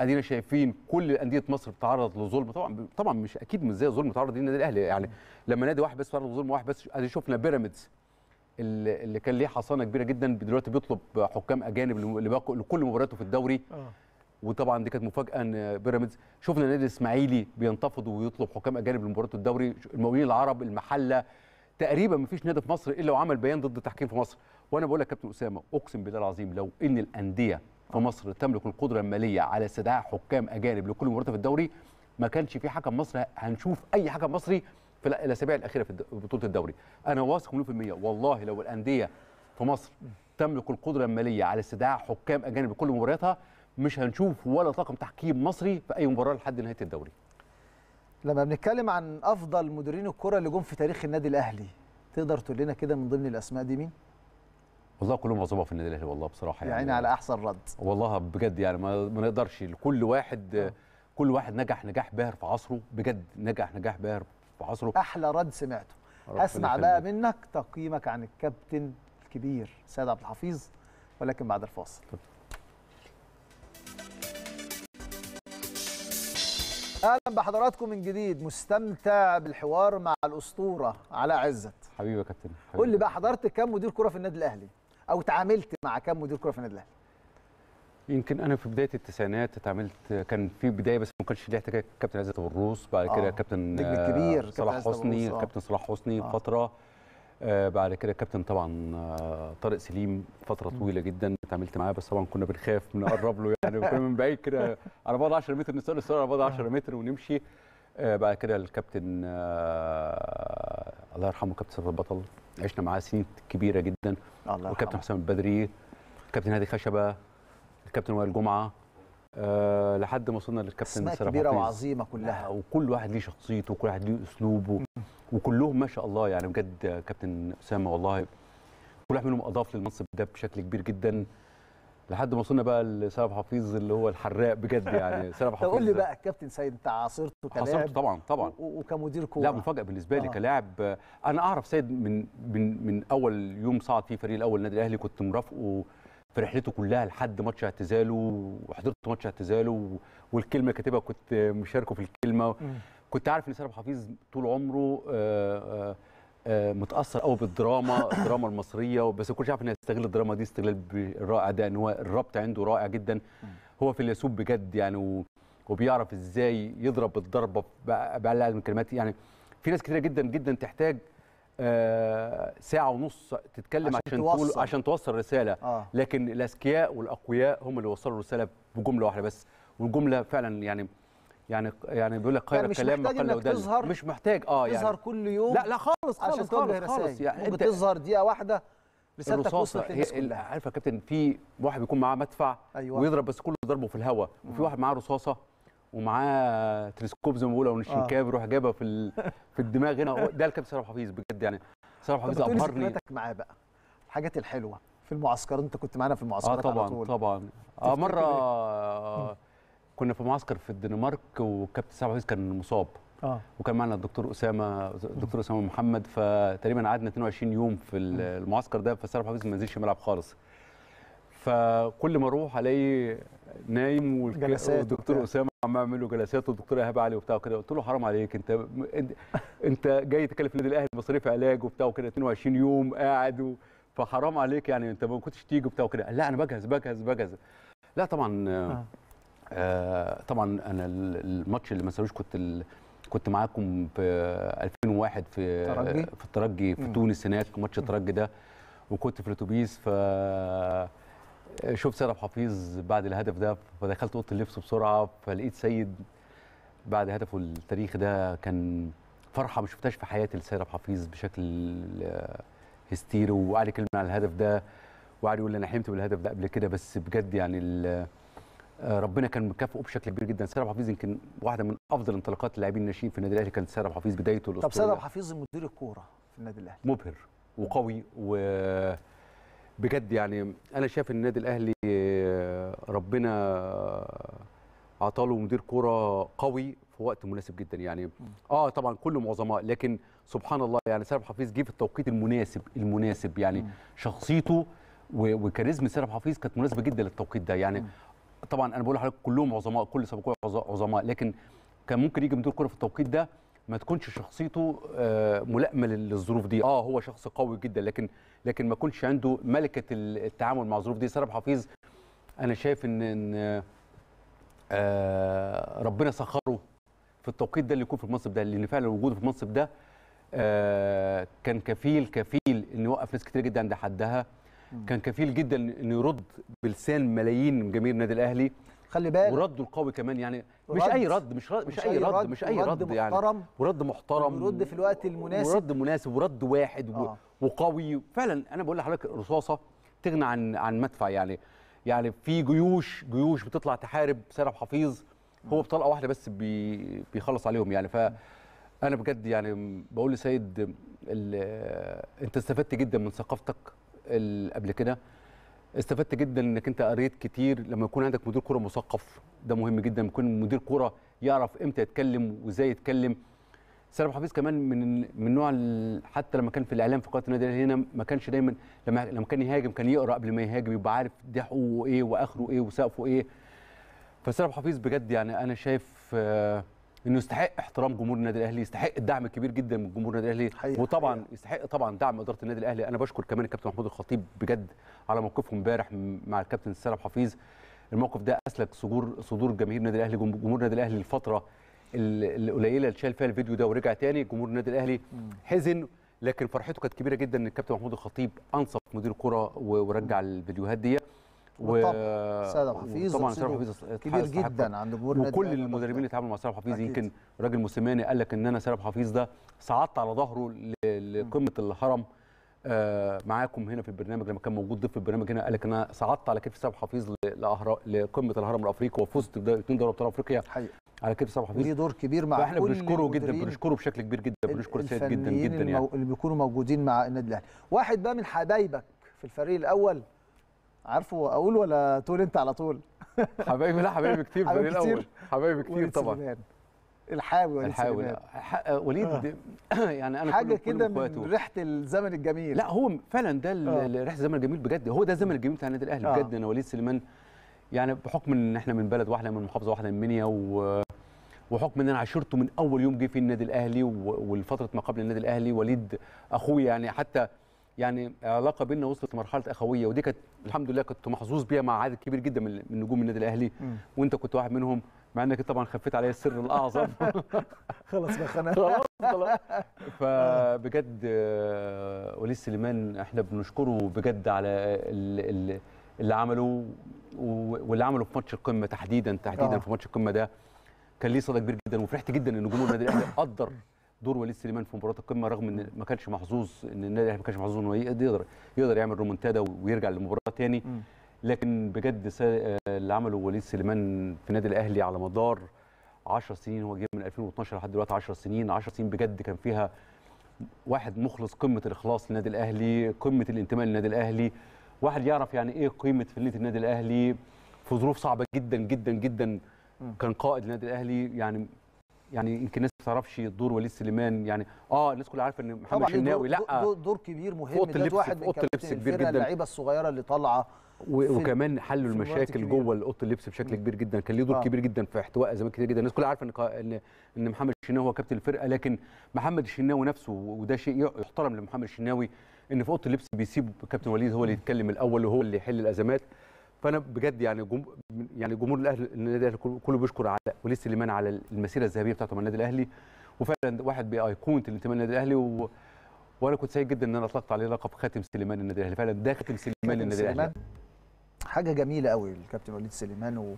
ادينا شايفين كل انديه مصر بتتعرض لظلم طبعا طبعا مش اكيد مش زي الظلم بيتعرض للنادي الاهلي يعني لما نادي واحد بس تعرض لظلم واحد بس ادي شفنا بيراميدز اللي كان ليه حصانه كبيره جدا دلوقتي بيطلب حكام اجانب لكل مبارياته في الدوري آه. وطبعا دي كانت مفاجاه ان بيراميدز شفنا النادي الاسماعيلي بينتفض ويطلب حكام اجانب لمباراته الدوري المقاولين العرب المحله تقريبا ما فيش نادي في مصر الا وعمل بيان ضد التحكيم في مصر وانا بقول لك كابتن اسامه اقسم بالله العظيم لو ان الانديه فمصر تملك القدره الماليه على استدعاء حكام اجانب لكل مباراه في الدوري ما كانش في حكم مصري هنشوف اي حكم مصري في الاسابيع الاخيره في بطوله الدوري انا واثق مليون 100% والله لو الانديه في مصر تملك القدره الماليه على استدعاء حكام اجانب لكل مبارياتها مش هنشوف ولا طاقم تحكيم مصري في اي مباراه لحد نهايه الدوري لما بنتكلم عن افضل مديرين الكره اللي جم في تاريخ النادي الاهلي تقدر تقول لنا كده من ضمن الاسماء دي مين والله كلهم عصابه في النادي الاهلي والله بصراحه يعني يعني على احسن رد والله بجد يعني ما, ما نقدرش لكل واحد أوه. كل واحد نجح نجاح باهر في عصره بجد نجح نجاح باهر في عصره احلى رد سمعته اسمع بقى منك تقييمك عن الكابتن الكبير سيد عبد الحفيظ ولكن بعد الفاصل اهلا بحضراتكم من جديد مستمتع بالحوار مع الاسطوره علاء عزت حبيبي يا كابتن قول لي بقى حضرت كام مدير كره في النادي الاهلي او تعاملت مع كم مدير كره في النادي الاهلي يمكن انا في بدايه التسعينات اتعاملت كان في بدايه بس ما كانش ليه احتكاك كابتن عزت الروس بعد كده آه. كابتن كبير صلاح حسني آه. كابتن صلاح حسني آه. فتره آه بعد كده كابتن طبعا آه طارق سليم فتره طويله جدا اتعاملت معاه بس طبعا كنا بنخاف بنقرب له يعني كنا من بعيد إيه كده على بعد 10 متر نسال السؤال على بعد 10 متر ونمشي آه، بعد كده الكابتن آه، الله يرحمه كابتن سيد البطل عشنا معاه سنين كبيره جدا الله والكابتن حسام البدري كابتن هادي خشبه الكابتن وائل جمعه أه لحد ما وصلنا للكابتن اسماء كبيره وعظيمه كلها آه، وكل واحد ليه شخصيته وكل واحد ليه اسلوبه وكلهم ما شاء الله يعني بجد كابتن اسامه والله كل واحد منهم اضاف للمنصب ده بشكل كبير جدا لحد ما وصلنا بقى لسلام حفيظ اللي هو الحراق بجد يعني سلام حفيظ تقول قول لي بقى الكابتن سيد انت عاصرته كلاعب عاصرته طبعا طبعا وكمدير كوره لا مفاجاه بالنسبه لي آه. كلاعب انا اعرف سيد من من من اول يوم صعد فيه فريق الاول النادي الاهلي كنت مرافقه في رحلته كلها لحد ماتش اعتزاله وحضرت ماتش اعتزاله والكلمه كاتبها كنت مشاركه في الكلمه م. كنت عارف ان سلام حفيظ طول عمره آآ آه، آآ آه، آه، متاثر قوي بالدراما الدراما المصريه بس كل عارف انه يستغل الدراما دي استغلال رائع ده ان هو الربط عنده رائع جدا هو فيلسوف بجد يعني وبيعرف ازاي يضرب الضربه باقل من كلمات يعني في ناس كثيره جدا جدا تحتاج آه، ساعة ونص تتكلم عشان, عشان توصل عشان توصل رسالة آه. لكن الأذكياء والأقوياء هم اللي وصلوا الرسالة بجملة واحدة بس والجملة فعلا يعني يعني يعني بيقول لك خير يعني الكلام مقل ودل مش محتاج اه يعني تظهر كل يوم لا لا خالص خالص خالص, خالص يعني انت بتظهر دقيقه واحده رسالتك وصلت للناس كلها عارف يا كابتن في واحد بيكون معاه مدفع أيوة. ويضرب بس كله ضربه في الهواء وفي واحد معاه رصاصه ومعاه تلسكوب زي ما بيقولوا ونشنكاب آه. يروح جابها في في الدماغ هنا ده الكابتن صلاح حفيظ بجد يعني صلاح حفيظ ابهرني لي معاه بقى الحاجات الحلوه في المعسكرات انت كنت معانا في المعسكرات آه طبعا على طول. طبعا اه مره إيه؟ آه، كنا في معسكر في الدنمارك وكابتن سعد حفيظ كان مصاب آه. وكان معنا الدكتور اسامه الدكتور اسامه محمد فتقريبا قعدنا 22 يوم في المعسكر ده فسعد حفيظ ما نزلش الملعب خالص فكل ما اروح الاقي نايم والدكتور اسامه عم يعمل له جلسات والدكتور ايهاب علي وبتاع وكده قلت له حرام عليك انت انت جاي تكلف النادي الاهلي مصاريف علاج وبتاع وكده 22 يوم قاعد فحرام عليك يعني انت ما كنتش تيجي وبتاع وكده لا انا بجهز بجهز بجهز لا طبعا آه. آه طبعا انا الماتش اللي ما سابوش كنت كنت معاكم في 2001 في ترجي. في الترجي في مم. تونس هناك ماتش الترجي ده وكنت في الاتوبيس ف شفت سيد حفيظ بعد الهدف ده فدخلت اوضه اللبس بسرعه فلقيت سيد بعد هدفه التاريخي ده كان فرحه ما شفتهاش في حياتي لسيد حفيظ بشكل آه، هستيري وقعد يكلمني على الهدف ده وقعد يقول لي انا حلمت بالهدف ده قبل كده بس بجد يعني آه، ربنا كان مكافئه بشكل كبير جدا سيد حفيظ يمكن واحده من افضل انطلاقات اللاعبين الناشئين في النادي الاهلي كان سيد حفيظ بدايته الاسطوريه طب سيد حفيظ مدير الكوره في النادي الاهلي مبهر وقوي و بجد يعني انا شايف ان النادي الاهلي آه، ربنا عطاله مدير كوره قوي في وقت مناسب جدا يعني اه طبعا كل معظماء لكن سبحان الله يعني سيد حفيظ جه في التوقيت المناسب المناسب يعني شخصيته وكاريزما سيد حفيظ كانت مناسبه جدا للتوقيت ده يعني طبعا انا بقول لحضرتك كلهم عظماء كل سابقوه عظماء لكن كان ممكن يجي مدير كره في التوقيت ده ما تكونش شخصيته آه، ملائمه للظروف دي اه هو شخص قوي جدا لكن لكن ما يكونش عنده ملكه التعامل مع الظروف دي سرب حفيظ انا شايف ان, إن آه، ربنا سخره في التوقيت ده اللي يكون في المنصب ده لان فعلا وجوده في المنصب ده آه، كان كفيل كفيل ان يوقف ناس كتير جدا عند حدها كان كفيل جدا انه يرد بلسان ملايين جماهير النادي الاهلي خلي بالك ورده القوي كمان يعني مش رد. اي رد مش رد مش, مش اي رد, رد مش اي رد, رد يعني محترم ورد محترم ورد في الوقت المناسب ورد مناسب ورد واحد آه. وقوي فعلا انا بقول لحضرتك الرصاصه تغنى عن عن مدفع يعني يعني في جيوش جيوش بتطلع تحارب سيرة حفيظ هو بطلقه واحده بس بي بيخلص عليهم يعني ف انا بجد يعني بقول لسيد انت استفدت جدا من ثقافتك قبل كده استفدت جدا انك انت قريت كتير لما يكون عندك مدير كوره مثقف ده مهم جدا يكون مدير كوره يعرف امتى يتكلم وازاي يتكلم سالم حفيظ كمان من من نوع حتى لما كان في الاعلام في قناه النادي الاهلي هنا ما كانش دايما لما لما كان يهاجم كان يقرا قبل ما يهاجم يبقى عارف ده حقوقه ايه واخره ايه وسقفه ايه فسالم حفيظ بجد يعني انا شايف آه انه يستحق احترام جمهور النادي الاهلي يستحق الدعم الكبير جدا من جمهور النادي الاهلي حقيقة وطبعا حقيقة. يستحق طبعا دعم اداره النادي الاهلي انا بشكر كمان الكابتن محمود الخطيب بجد على موقفه امبارح مع الكابتن سالم حفيظ الموقف ده اسلك صدور صدور جماهير النادي الاهلي جمهور النادي الاهلي الفتره القليله اللي شال فيها الفيديو ده ورجع تاني جمهور النادي الاهلي حزن لكن فرحته كانت كبيره جدا ان الكابتن محمود الخطيب انصف مدير الكره ورجع الفيديوهات دي و... ابو حفيظ طبعا ابو حفيظ كبير جدا عند جمهور النادي وكل المدربين اللي اتعاملوا مع ابو حفيظ يمكن راجل موسيماني قال لك ان انا ابو حفيظ ده صعدت على ظهره لقمه الهرم آه معاكم هنا في البرنامج لما كان موجود ضيف في البرنامج هنا قال لك انا صعدت على كتف ابو حفيظ لقمه الهرم الافريقي وفزت باثنين دوري ابطال افريقيا حقيقة. على كتف ابو حفيظ ليه دور كبير مع فاحنا بنشكره جدا بنشكره بشكل كبير جدا بنشكر سيد جدا جدا يعني اللي بيكونوا موجودين مع النادي الاهلي واحد بقى من حبايبك في الفريق الاول عارفه اقول ولا تقول انت على طول حبايبي لا حبايبي كتير حبايبي الاول حبايبي كتير طبعا الحاوي وليد الحاوي لا وليد آه. يعني انا حاجه كده من ريحه الزمن الجميل لا هو فعلا ده آه. ريحه الزمن الجميل بجد هو ده الزمن الجميل بتاع النادي الاهلي آه. بجد انا وليد سليمان يعني بحكم ان احنا من بلد واحده من محافظه واحده من منيا و... وحكم ان انا عاشرته من اول يوم جه في النادي الاهلي والفتره ما قبل النادي الاهلي وليد اخويا يعني حتى يعني علاقه بيننا وصلت لمرحله اخويه ودي كانت الحمد لله كنت محظوظ بيها مع عدد كبير جدا من نجوم النادي الاهلي وانت كنت واحد منهم مع انك طبعا خفيت عليا السر الاعظم خلاص بقى خلاص خلاص فبجد آه، وليد سليمان احنا بنشكره بجد على اللي عمله واللي عمله في ماتش القمه تحديدا تحديدا آه. في ماتش القمه ده كان ليه صدى كبير جدا وفرحت جدا ان جمهور النادي الاهلي قدر دور وليد سليمان في مباراه القمه رغم ان ما كانش محظوظ ان النادي الاهلي ما كانش محظوظ انه يقدر يقدر يعمل رومنتادا ويرجع للمباراه تاني لكن بجد اللي عمله وليد سليمان في النادي الاهلي على مدار 10 سنين هو جه من 2012 لحد دلوقتي 10 سنين 10 سنين بجد كان فيها واحد مخلص قمه الاخلاص للنادي الاهلي قمه الانتماء للنادي الاهلي واحد يعرف يعني ايه قيمه فنيه النادي الاهلي في ظروف صعبه جدا جدا جدا كان قائد النادي الاهلي يعني يعني يمكن الناس ما تعرفش دور وليد سليمان يعني اه الناس كلها عارفه ان محمد الشناوي لا دور, دور كبير مهم ده واحد من كبير جدا اللعيبه الصغيره اللي طالعه وكمان حلوا المشاكل جوه اوضه اللبس بشكل كبير جدا كان ليه دور آه. كبير جدا في احتواء ازمات كتير جدا الناس كلها عارفه ان ان محمد الشناوي هو كابتن الفرقه لكن محمد الشناوي نفسه وده شيء يحترم لمحمد الشناوي ان في اوضه اللبس بيسيب كابتن وليد هو اللي يتكلم الاول وهو اللي يحل الازمات فانا بجد يعني جم... يعني جمهور الاهلي النادي الاهلي كله بيشكر على وليد سليمان على المسيره الذهبيه بتاعته مع النادي الاهلي وفعلا واحد بايقونه الانتماء للنادي الاهلي و... وانا كنت سعيد جدا ان انا اطلقت عليه لقب خاتم سليمان النادي الاهلي فعلا ده خاتم سليمان للنادي الاهلي حاجه جميله قوي الكابتن وليد سليمان و...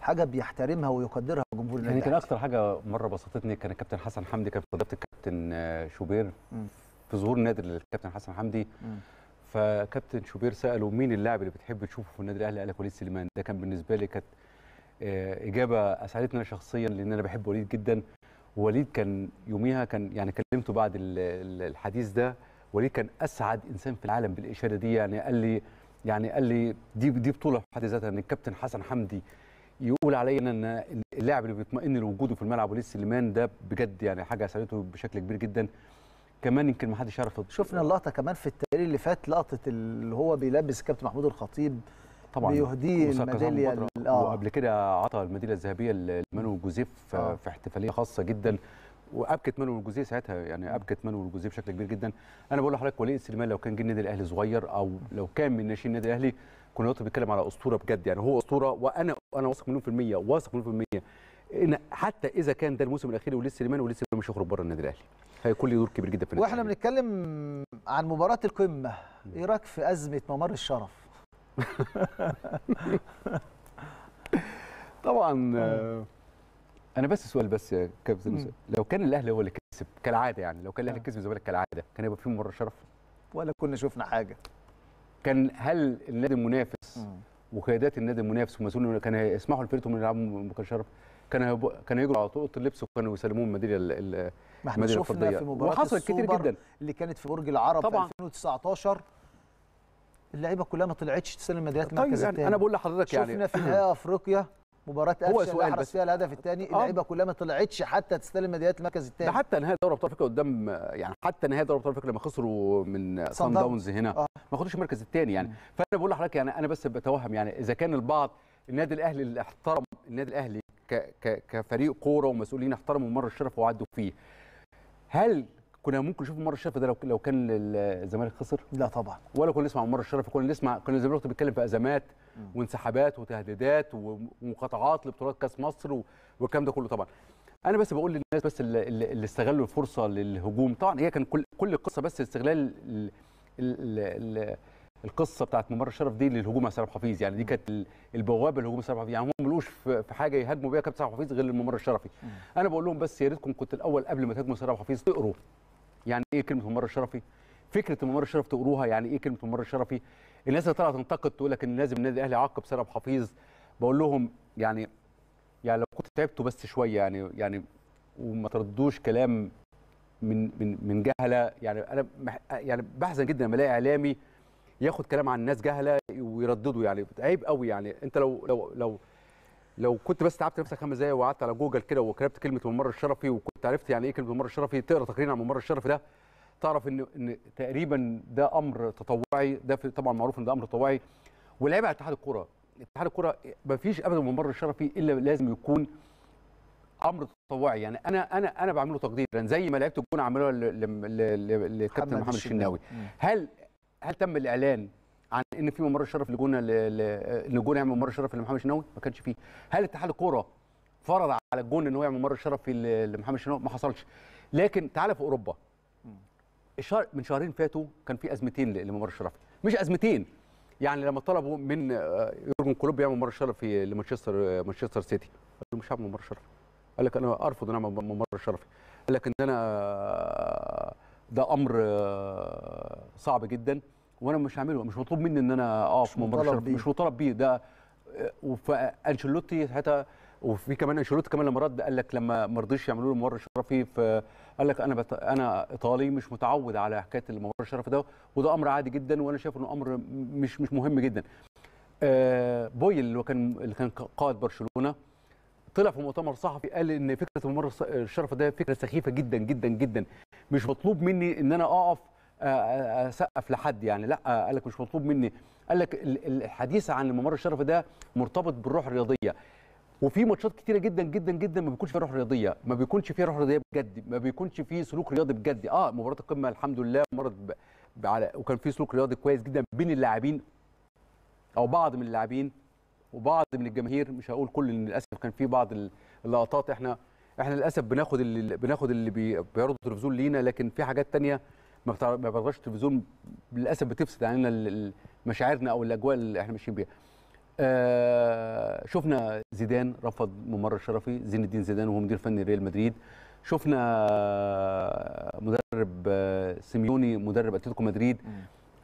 حاجه بيحترمها ويقدرها جمهور النادي يعني كان اكتر حاجه مره بسطتني كان الكابتن حسن حمدي كان في ضيافه الكابتن آه، شوبير في ظهور نادر للكابتن حسن حمدي م. فكابتن شوبير ساله مين اللاعب اللي بتحب تشوفه في النادي الاهلي قال لك وليد سليمان ده كان بالنسبه لي كانت آه، اجابه اسعدتني انا شخصيا لان انا بحب وليد جدا وليد كان يوميها كان يعني كلمته بعد الحديث ده وليد كان اسعد انسان في العالم بالاشاره دي يعني قال لي يعني قال لي دي دي بطوله في حد ذاتها ان الكابتن حسن حمدي يقول عليا ان اللاعب اللي بيطمئن لوجوده في الملعب وليد سليمان ده بجد يعني حاجه اسعدته بشكل كبير جدا كمان يمكن ما حدش يعرف شفنا اللقطه كمان في التقرير اللي فات لقطه اللي هو بيلبس كابتن محمود الخطيب طبعا بيهديه الميداليه اه وقبل كده عطى الميداليه الذهبيه لمانو جوزيف آه. في احتفاليه خاصه جدا وابكت مانو جوزيف ساعتها يعني ابكت مانو جوزيف بشكل كبير جدا انا بقول لحضرتك وليد سليمان لو كان جه النادي الاهلي صغير او لو كان من ناشئين النادي الاهلي كنا دلوقتي بنتكلم على اسطوره بجد يعني هو اسطوره وانا انا واثق مليون في الميه واثق مليون في الميه ان حتى اذا كان ده الموسم الاخير وليد سليمان وليد سليمان مش هيخرج بره النادي الاهلي هيكون له دور كبير جدا في النتائج واحنا بنتكلم عن مباراه القمه ايه رايك في ازمه ممر الشرف طبعا آه، انا بس سؤال بس يا كابتن لو كان الاهلي هو اللي كسب كالعاده يعني لو كان الاهلي نعم. كسب الزمالك كالعاده كان هيبقى في ممر شرف ولا كنا شفنا حاجه كان هل النادي المنافس وقيادات النادي المنافس ومسؤولين كان هيسمحوا لفرقتهم يلعبوا ممر شرف كان كان يجروا على طول اللبس وكانوا يسلموهم الميداليه ما احنا شفنا في مباراه وحصل كتير جدا اللي كانت في برج العرب طبعا. في 2019 اللعيبه كلها ما طلعتش تسلم ميداليات طيب مركز يعني انا بقول لحضرتك يعني شفنا في نهائي افريقيا مباراه هو اللي بس فيها الهدف الثاني آه. اللعيبه كلها ما طلعتش حتى تستلم ميداليات المركز الثاني ده حتى نهائي دوري ابطال افريقيا قدام يعني حتى نهائي دوري ابطال افريقيا لما خسروا من صن داونز هنا آه. ما خدوش المركز الثاني يعني فانا بقول لحضرتك يعني انا بس بتوهم يعني اذا كان البعض النادي الاهلي اللي احترم النادي الاهلي ك ك كفريق كوره ومسؤولين احترموا مر الشرف وعدوا فيه هل كنا ممكن نشوف المره الشرفي ده لو لو كان الزمالك خسر؟ لا طبعا ولا كنا نسمع المره الشرفي كنا نسمع كنا الزمالك بيتكلم في ازمات وانسحابات وتهديدات ومقاطعات لبطولات كاس مصر والكلام ده كله طبعا انا بس بقول للناس بس اللي استغلوا الفرصه للهجوم طبعا هي كان كل كل القصه بس استغلال الـ الـ الـ القصه بتاعت ممر الشرف دي للهجوم على سلام حفيظ يعني دي كانت البوابه للهجوم على سلام حفيظ يعني هم ملوش في حاجه يهاجموا بيها كابتن سلام حفيظ غير الممر الشرفي انا بقول لهم بس يا ريتكم كنت الاول قبل ما تهاجموا سلام حفيظ تقروا يعني ايه كلمه الممر الشرفي فكره الممر الشرف تقروها يعني ايه كلمه الممر الشرفي الناس اللي طلعت تنتقد تقول لك ان لازم النادي الاهلي يعاقب سلام حفيظ بقول لهم يعني يعني لو كنت تعبتوا بس شويه يعني يعني وما تردوش كلام من من من جهله يعني انا يعني بحزن جدا لما الاقي اعلامي ياخد كلام عن الناس جهله ويرددوا يعني عيب قوي يعني انت لو لو لو لو كنت بس تعبت نفسك خمس دقايق وقعدت على جوجل كده وكتبت كلمه الممر الشرفي وكنت عرفت يعني ايه كلمه الممر الشرفي تقرا تقرير عن الممر الشرفي ده تعرف ان ان تقريبا ده امر تطوعي ده طبعا معروف ان ده امر تطوعي ولعب على اتحاد الكوره اتحاد الكوره ما فيش ابدا ممر الشرفي الا لازم يكون امر تطوعي يعني انا انا انا بعمله تقديرا زي ما لعبت الجون عملوها للكابتن محمد الشناوي هل هل تم الاعلان عن ان في ممر شرف لجونه آه، لجون يعمل ممر شرف لمحمد شناوي؟ ما كانش فيه. هل اتحاد الكوره فرض على الجون ان هو يعمل ممر شرف لمحمد شناوي؟ ما حصلش. لكن تعالى في اوروبا الشهر من شهرين فاتوا كان في ازمتين لممر الشرف مش ازمتين يعني لما طلبوا من آه، يورجن كلوب يعمل ممر شرف لمانشستر آه، مانشستر سيتي قال له مش هعمل ممر شرف. قال لك انا ارفض ان اعمل ممر شرفي. قال لك ان انا ده امر آه، صعب جدا وانا مش هعمله مش مطلوب مني ان انا اقف مباشره مش مطالب بيه ده آه، وانشيلوتي آه، ساعتها وفي كمان انشيلوتي كمان لما رد قال لك لما ما رضيش يعملوا له ممر شرفي فقال لك انا بت... انا ايطالي مش متعود على حكايه الممر الشرفي ده وده امر عادي جدا وانا شايف انه امر مش مش مهم جدا. آه بويل اللي كان اللي كان قائد برشلونه طلع في مؤتمر صحفي قال ان فكره الممر الشرفي ده فكره سخيفه جدا جدا جدا مش مطلوب مني ان انا اقف آه، آه، آه، اسقف لحد يعني لا قال لك مش مطلوب مني قال لك الحديث عن الممر الشرفي ده مرتبط بالروح الرياضيه وفي ماتشات كتيره جدا جدا جدا ما بيكونش فيها روح رياضيه ما بيكونش فيها روح رياضيه بجد ما بيكونش فيه سلوك رياضي بجد اه مباراه القمه الحمد لله مرت على وكان في سلوك رياضي كويس جدا بين اللاعبين او بعض من اللاعبين وبعض من الجماهير مش هقول كل للاسف كان في بعض اللقطات احنا احنا للاسف بناخد اللي بناخد اللي بيعرضوا التلفزيون لينا لكن في حاجات تانية ما بتعرضش التلفزيون للاسف بتفسد علينا مشاعرنا او الاجواء اللي احنا ماشيين بيها. آه شفنا زيدان رفض ممر الشرفي زين الدين زيدان وهو مدير فني ريال مدريد شفنا آه، مدرب آه، سيميوني مدرب اتلتيكو مدريد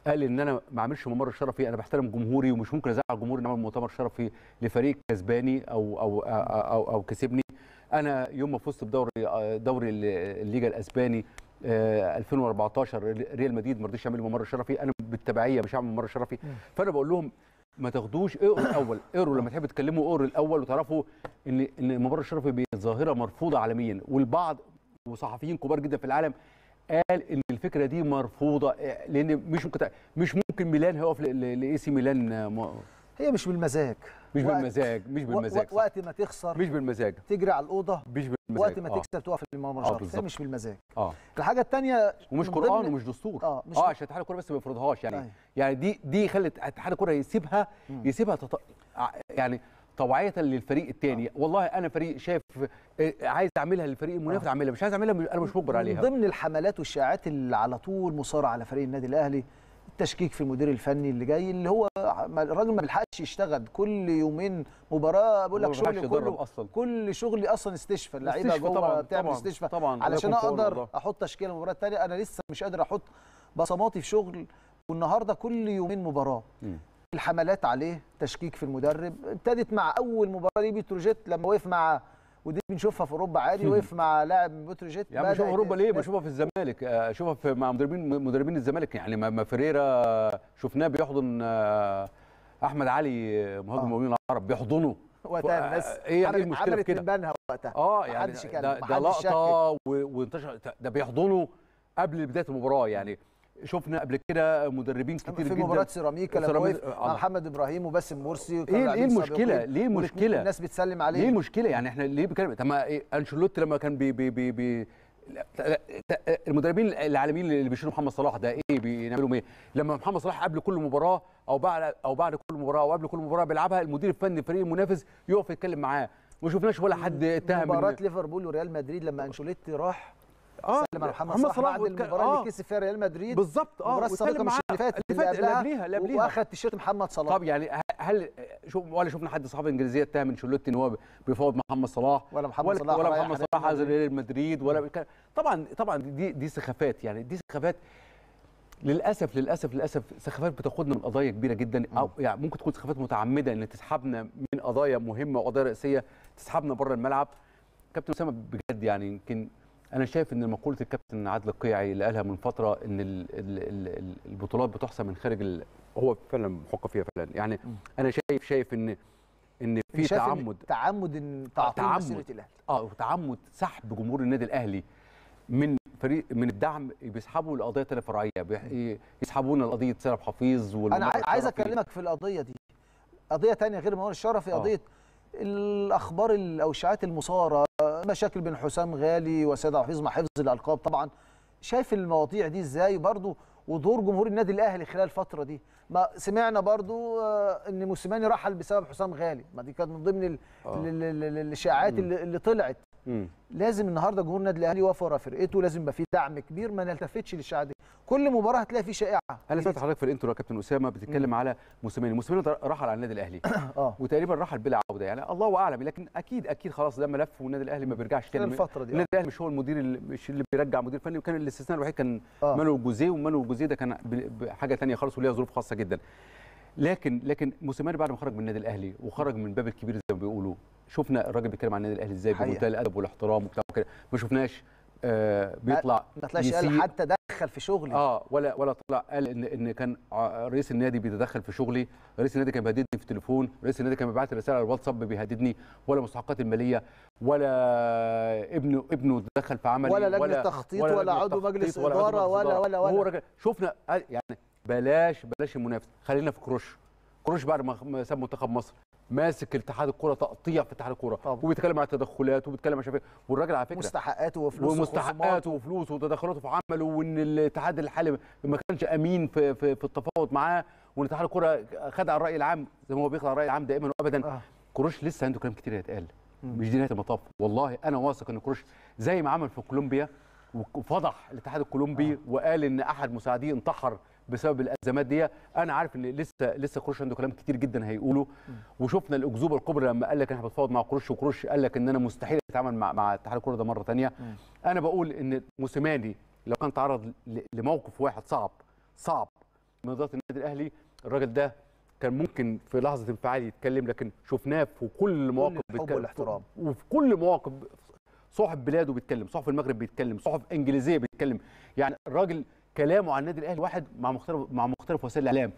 قال ان انا ما اعملش ممر شرفي انا بحترم جمهوري ومش ممكن ازعل جمهوري ان اعمل مؤتمر شرفي لفريق كسباني او او او, أو, أو كسبني انا يوم ما فزت بدوري آه، دوري الليجا الاسباني 2014 آه، ريال مدريد ما رضيش يعمل ممر شرفي انا بالتبعيه مش هعمل ممر شرفي فانا بقول لهم ما تاخدوش اقروا الاول اقروا لما تحبوا تكلموا اقروا الاول وتعرفوا ان ان الممر الشرفي ظاهره مرفوضه عالميا والبعض وصحفيين كبار جدا في العالم قال ان الفكره دي مرفوضه آه، لان مش ممكن مش ممكن ميلان هيقف لاي سي ميلان هي مش بالمزاج مش بالمزاج مش بالمزاج وقت ما تخسر مش بالمزاج تجري على الاوضه مش بالمزاج وقت ما آه. تكسب تقف في المجرى آه هي مش بالمزاج اه الحاجه الثانيه ومش قران ومش دستور اه مش اه عشان اتحاد الكوره بس ما يفرضهاش يعني آه. يعني دي دي خلت اتحاد الكوره يسيبها يسيبها تط... يعني طوعيه للفريق الثاني آه. والله انا فريق شايف آه، عايز اعملها للفريق المنافس آه. اعملها مش عايز اعملها انا مش مجبر عليها من ضمن الحملات والشائعات اللي على طول مصارعه على فريق النادي الاهلي تشكيك في المدير الفني اللي جاي اللي هو الراجل ما بيلحقش يشتغل كل يومين مباراه بقول لك شغل كله أصلاً. كل شغلي اصلا استشفى اللعيبه جوه بتعمل استشفى علشان اقدر احط تشكيله المباراه الثانيه انا لسه مش قادر احط بصماتي في شغل والنهارده كل يومين مباراه م. الحملات عليه تشكيك في المدرب ابتدت مع اول مباراه ليه بتروجيت لما وقف مع ودي بنشوفها في اوروبا عادي وقف مع لاعب من بتروجيت يعني بشوفها في اوروبا ليه بشوفها في الزمالك اشوفها آه، في مع مدربين مدربين الزمالك يعني ما فريرا شفناه بيحضن آه، احمد علي مهاجم المؤمنين آه. العرب بيحضنه وقتها الناس آه، إيه،, ايه المشكله كده بانها وقتها اه يعني ده, ده لقطه وانتشر ده بيحضنه قبل بدايه المباراه يعني شفنا قبل كده مدربين كتير في جدا في مباراه سيراميكا لما وقف آه. محمد ابراهيم وباسم مرسي ايه ايه المشكله ليه المشكله الناس بتسلم عليه ليه المشكله يعني احنا ليه بنتكلم طب ما إيه انشيلوتي لما كان بي بي بي, بي المدربين العالميين اللي بيشيلوا محمد صلاح ده ايه بيعملوا ايه لما محمد صلاح قبل كل مباراه او بعد او بعد كل مباراه او قبل كل مباراه بيلعبها المدير الفني الفريق المنافس يقف يتكلم معاه ما شفناش ولا حد اتهم مباراه ليفربول وريال مدريد لما انشيلوتي راح اه سلم على محمد صلاح, بعد المباراه آه اللي كسب فيها ريال مدريد بالظبط اه المباراه السابقه مش اللي فاتت اللي فاتت اللي قبليها اللي قبليها واخد تيشيرت محمد صلاح طب يعني هل شوف ولا شفنا حد صحافه انجليزيه اتهم انشيلوتي ان هو بيفاوض محمد صلاح ولا محمد ولا صلاح ولا محمد صلاح عايز ريال مدريد ولا طبعا طبعا دي دي سخافات يعني دي سخافات للاسف للاسف للاسف سخافات بتاخدنا من قضايا كبيره جدا او يعني ممكن تكون سخافات متعمده ان تسحبنا من قضايا مهمه وقضايا رئيسيه تسحبنا بره الملعب كابتن اسامه بجد يعني يمكن انا شايف ان مقوله الكابتن عادل القيعي اللي قالها من فتره ان الـ الـ الـ البطولات بتحسم من خارج هو فعلا حق فيها فعلا يعني انا شايف شايف ان ان في تعمد إن آه، تعمد ان تعطيل مسيره الاهلي اه وتعمد سحب جمهور النادي الاهلي من فريق من الدعم بيسحبوا القضيه تاني فرعيه يسحبونا لقضيه سلم حفيظ انا عايز اكلمك في القضيه دي قضيه تانية غير منور الشرفي آه. قضيه آه. الاخبار او الشائعات المثاره مشاكل بين حسام غالي وسيد حفيظ مع حفظ الالقاب طبعا شايف المواضيع دي ازاي برضو ودور جمهور النادي الاهلي خلال الفتره دي ما سمعنا برضو آه، ان موسيماني رحل بسبب حسام غالي ما دي كانت من ضمن آه. الاشاعات اللي, طلعت مم. لازم النهارده جمهور النادي الاهلي يوافق ورا فرقته لازم يبقى في دعم كبير ما نلتفتش للاشاعات كل مباراه هتلاقي فيه شائعه انا سمعت حضرتك في الانترو يا كابتن اسامه بتتكلم على موسيماني موسيماني رحل على النادي الاهلي اه وتقريبا رحل بلا عوده يعني الله اعلم لكن اكيد اكيد خلاص ده ملف والنادي الاهلي ما بيرجعش تاني الفتره دي النادي آه. الاهلي مش هو المدير اللي مش اللي بيرجع مدير فني وكان الاستثناء الوحيد كان آه. مانو جوزيه ومانو جوزيه ده كان حاجه ثانيه خالص وليها ظروف خاصه جدا لكن لكن موسيماني بعد ما خرج من النادي الاهلي وخرج من باب الكبير زي ما بيقولوا شفنا الراجل بيتكلم عن النادي الاهلي ازاي بمنتهى الادب والاحترام وبتاع وكده ما شفناش آه، بيطلع ما طلعش قال حتى دخل في شغلي اه ولا ولا طلع قال ان ان كان رئيس النادي بيتدخل في شغلي رئيس النادي كان بيهددني في التليفون رئيس النادي كان بيبعت رساله على الواتساب بيهددني ولا مستحقات الماليه ولا ابنه ابنه تدخل في عملي ولا لجنه تخطيط ولا, ولا عضو مجلس اداره ولا ولا ولا هو راجل شفنا يعني بلاش بلاش المنافسه خلينا في كروش كروش بعد ما ساب منتخب مصر ماسك اتحاد الكره تقطيع في اتحاد الكره وبيتكلم على تدخلات وبيتكلم على والراجل على فكره مستحقاته وفلوسه ومستحقاته وفلوسه وتدخلاته في عمله وان الاتحاد الحالي ما كانش امين في في, في التفاوض معاه وان اتحاد خد خدع الراي العام زي ما هو بيخدع الراي العام دائما وابدا آه. كروش لسه عنده كلام كتير هيتقال مش دي نهايه المطاف والله انا واثق ان كروش زي ما عمل في كولومبيا وفضح الاتحاد الكولومبي آه. وقال ان احد مساعديه انتحر بسبب الازمات دي انا عارف ان لسه لسه قروش عنده كلام كتير جدا هيقوله وشفنا الاكذوبه الكبرى لما قال لك احنا بنتفاوض مع قروش وقروش قال لك ان انا مستحيل اتعامل مع مع اتحاد الكره ده مره ثانيه انا بقول ان موسيماني لو كان تعرض لموقف واحد صعب صعب من اداره النادي الاهلي الراجل ده كان ممكن في لحظه انفعال يتكلم لكن شفناه في كل مواقف بيتكلم والاحترام وفي كل مواقف صحف بلاده بيتكلم صحف المغرب بيتكلم صحف انجليزيه بيتكلم يعني الراجل كلامه عن النادي الاهلي واحد مع مختلف مع مختلف وسائل الاعلام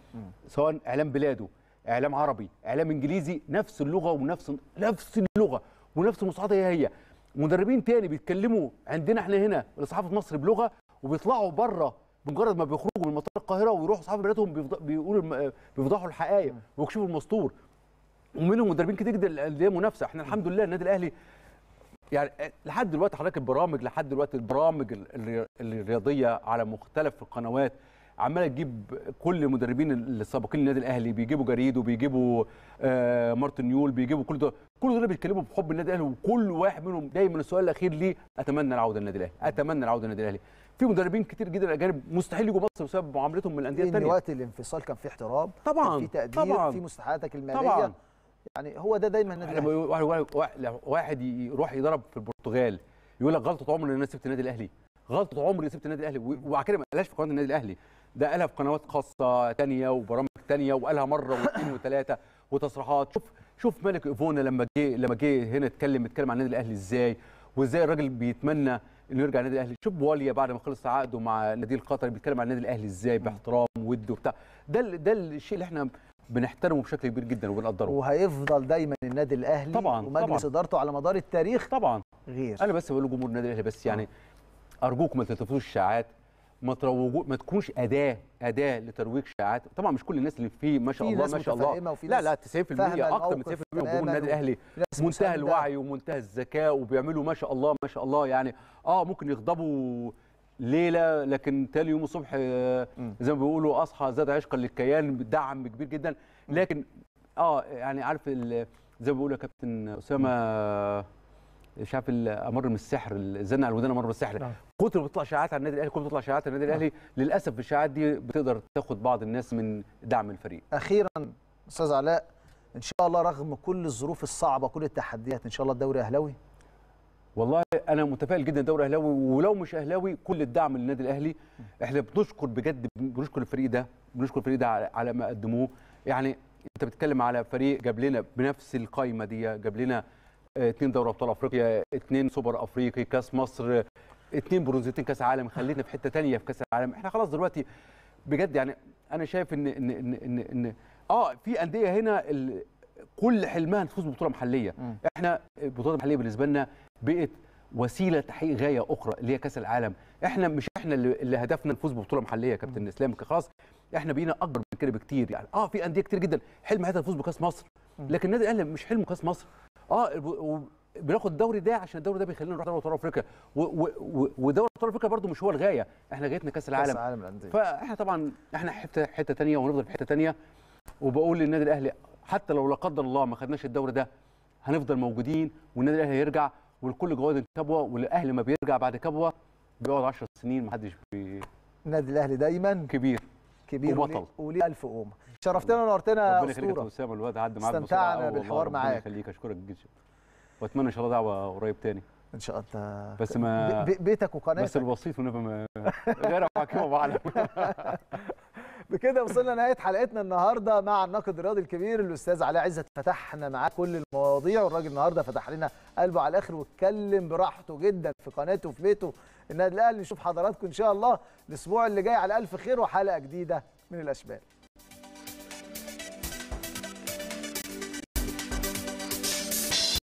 سواء اعلام بلاده اعلام عربي اعلام انجليزي نفس اللغه ونفس نفس اللغه ونفس المصطلحات هي هي مدربين تاني بيتكلموا عندنا احنا هنا الصحافه في مصر بلغه وبيطلعوا بره مجرد ما بيخرجوا من مطار القاهره ويروحوا صحافه بلادهم بيقولوا بيفضحوا الحقائق ويكشفوا المستور ومنهم مدربين كتير جدا اللي هي منافسه احنا الحمد لله النادي الاهلي يعني آه، لحد دلوقتي حضرتك البرامج لحد دلوقتي البرامج الرياضيه على مختلف القنوات عماله تجيب كل المدربين السابقين للنادي الاهلي بيجيبوا جريد وبيجيبوا آه، مارتن يول بيجيبوا كل دول كل دول بيتكلموا بحب النادي الاهلي وكل واحد منهم دايما السؤال الاخير ليه اتمنى العوده للنادي الاهلي اتمنى العوده للنادي الاهلي في مدربين كتير جدا اجانب مستحيل يجوا مصر بسبب معاملتهم من الانديه الثانيه وقت الانفصال كان في احترام طبعا كان في تقدير طبعا في مستحقاتك الماليه طبعا يعني هو ده دايما النادي الاهلي واحد يروح يضرب في البرتغال يقول لك غلطه عمري ان انا سبت النادي الاهلي غلطه عمري سبت النادي الاهلي وبعد كده ما قالهاش في قناه النادي الاهلي ده قالها في قنوات خاصه ثانيه وبرامج ثانيه وقالها مره واثنين وثلاثه وتصريحات شوف شوف ملك ايفونا لما جه لما جه هنا اتكلم اتكلم عن النادي الاهلي ازاي وازاي الراجل بيتمنى انه يرجع النادي الاهلي شوف واليا بعد ما خلص عقده مع النادي القطري بيتكلم عن النادي الاهلي ازاي باحترام وده وبتاع ده ده الشيء اللي احنا بنحترمه بشكل كبير جدا وبنقدره وهيفضل دايما النادي الاهلي طبعا ومجلس ادارته على مدار التاريخ طبعا غير انا بس بقول لجمهور النادي الاهلي بس يعني آه. ارجوكم ما تلتفتوش الشاعات ما تروجوا ما تكونش اداه اداه لترويج شاعات طبعا مش كل الناس اللي فيه ما شاء الله ما شاء الله لا لا 90% اكتر من 90% من جمهور النادي الاهلي منتهى الوعي ومنتهى الذكاء وبيعملوا ما شاء الله ما شاء الله يعني اه ممكن يغضبوا ليله لكن تالي يوم الصبح آه، زي ما بيقولوا اصحى زاد عشقا للكيان دعم كبير جدا لكن اه يعني عارف زي ما بيقولوا يا كابتن اسامه مش عارف امر من السحر الزن على الودان امر من السحر كتر بتطلع شائعات على النادي الاهلي كتر بتطلع شائعات على النادي الاهلي نعم. للاسف الشائعات دي بتقدر تاخد بعض الناس من دعم الفريق اخيرا استاذ علاء ان شاء الله رغم كل الظروف الصعبه كل التحديات ان شاء الله الدوري اهلاوي والله انا متفائل جدا دوري اهلاوي ولو مش اهلاوي كل الدعم للنادي الاهلي احنا بنشكر بجد بنشكر الفريق ده بنشكر الفريق ده على ما قدموه يعني انت بتتكلم على فريق جاب لنا بنفس القايمه دي جاب لنا اثنين آه، دوري ابطال افريقيا اثنين سوبر افريقي كاس مصر اثنين برونزيتين كاس عالم خليتنا في حته ثانيه في كاس العالم احنا خلاص دلوقتي بجد يعني انا شايف ان ان ان ان, إن اه في انديه هنا كل حلمها تفوز ببطوله محليه م. احنا البطوله المحليه بالنسبه لنا بقت وسيله تحقيق غايه اخرى اللي هي كاس العالم احنا مش احنا اللي هدفنا نفوز ببطوله محليه يا كابتن اسلام خلاص احنا بقينا اكبر من كده بكتير يعني اه في انديه كتير جدا حلم هذا نفوز بكاس مصر لكن النادي الاهلي مش حلمه كاس مصر اه بناخد الدوري ده عشان الدوري ده بيخلينا نروح دوري ابطال افريقيا ودوري ابطال افريقيا برده مش هو الغايه احنا غايتنا كاس العالم كاس العالم للانديه فاحنا طبعا احنا حته حته ثانيه ونفضل في حته ثانيه وبقول للنادي الاهلي حتى لو لا قدر الله ما خدناش الدوري ده هنفضل موجودين والنادي الاهلي هيرجع والكل جواد كبوه والاهلي ما بيرجع بعد كبوه بيقعد 10 سنين ما حدش بي النادي الاهلي دايما كبير كبير وبطل وليه الف قومه شرفتنا ونورتنا ربنا يخليك يا اسامه الواد عدى معاك استمتعنا بالحوار معاك ربنا يخليك اشكرك جدا واتمنى ان شاء الله دعوه قريب تاني ان شاء الله بس ما بيتك وقناتك بس الوسيط ونبقى غير حكيم وعلم بكده وصلنا نهايه حلقتنا النهارده مع الناقد الرياضي الكبير الاستاذ علاء عزت فتحنا معاه كل المواضيع والراجل النهارده فتح لنا قلبه على الاخر واتكلم براحته جدا في قناته وفي بيته النادي الاهلي نشوف حضراتكم ان شاء الله الاسبوع اللي جاي على الف خير وحلقه جديده من الاشبال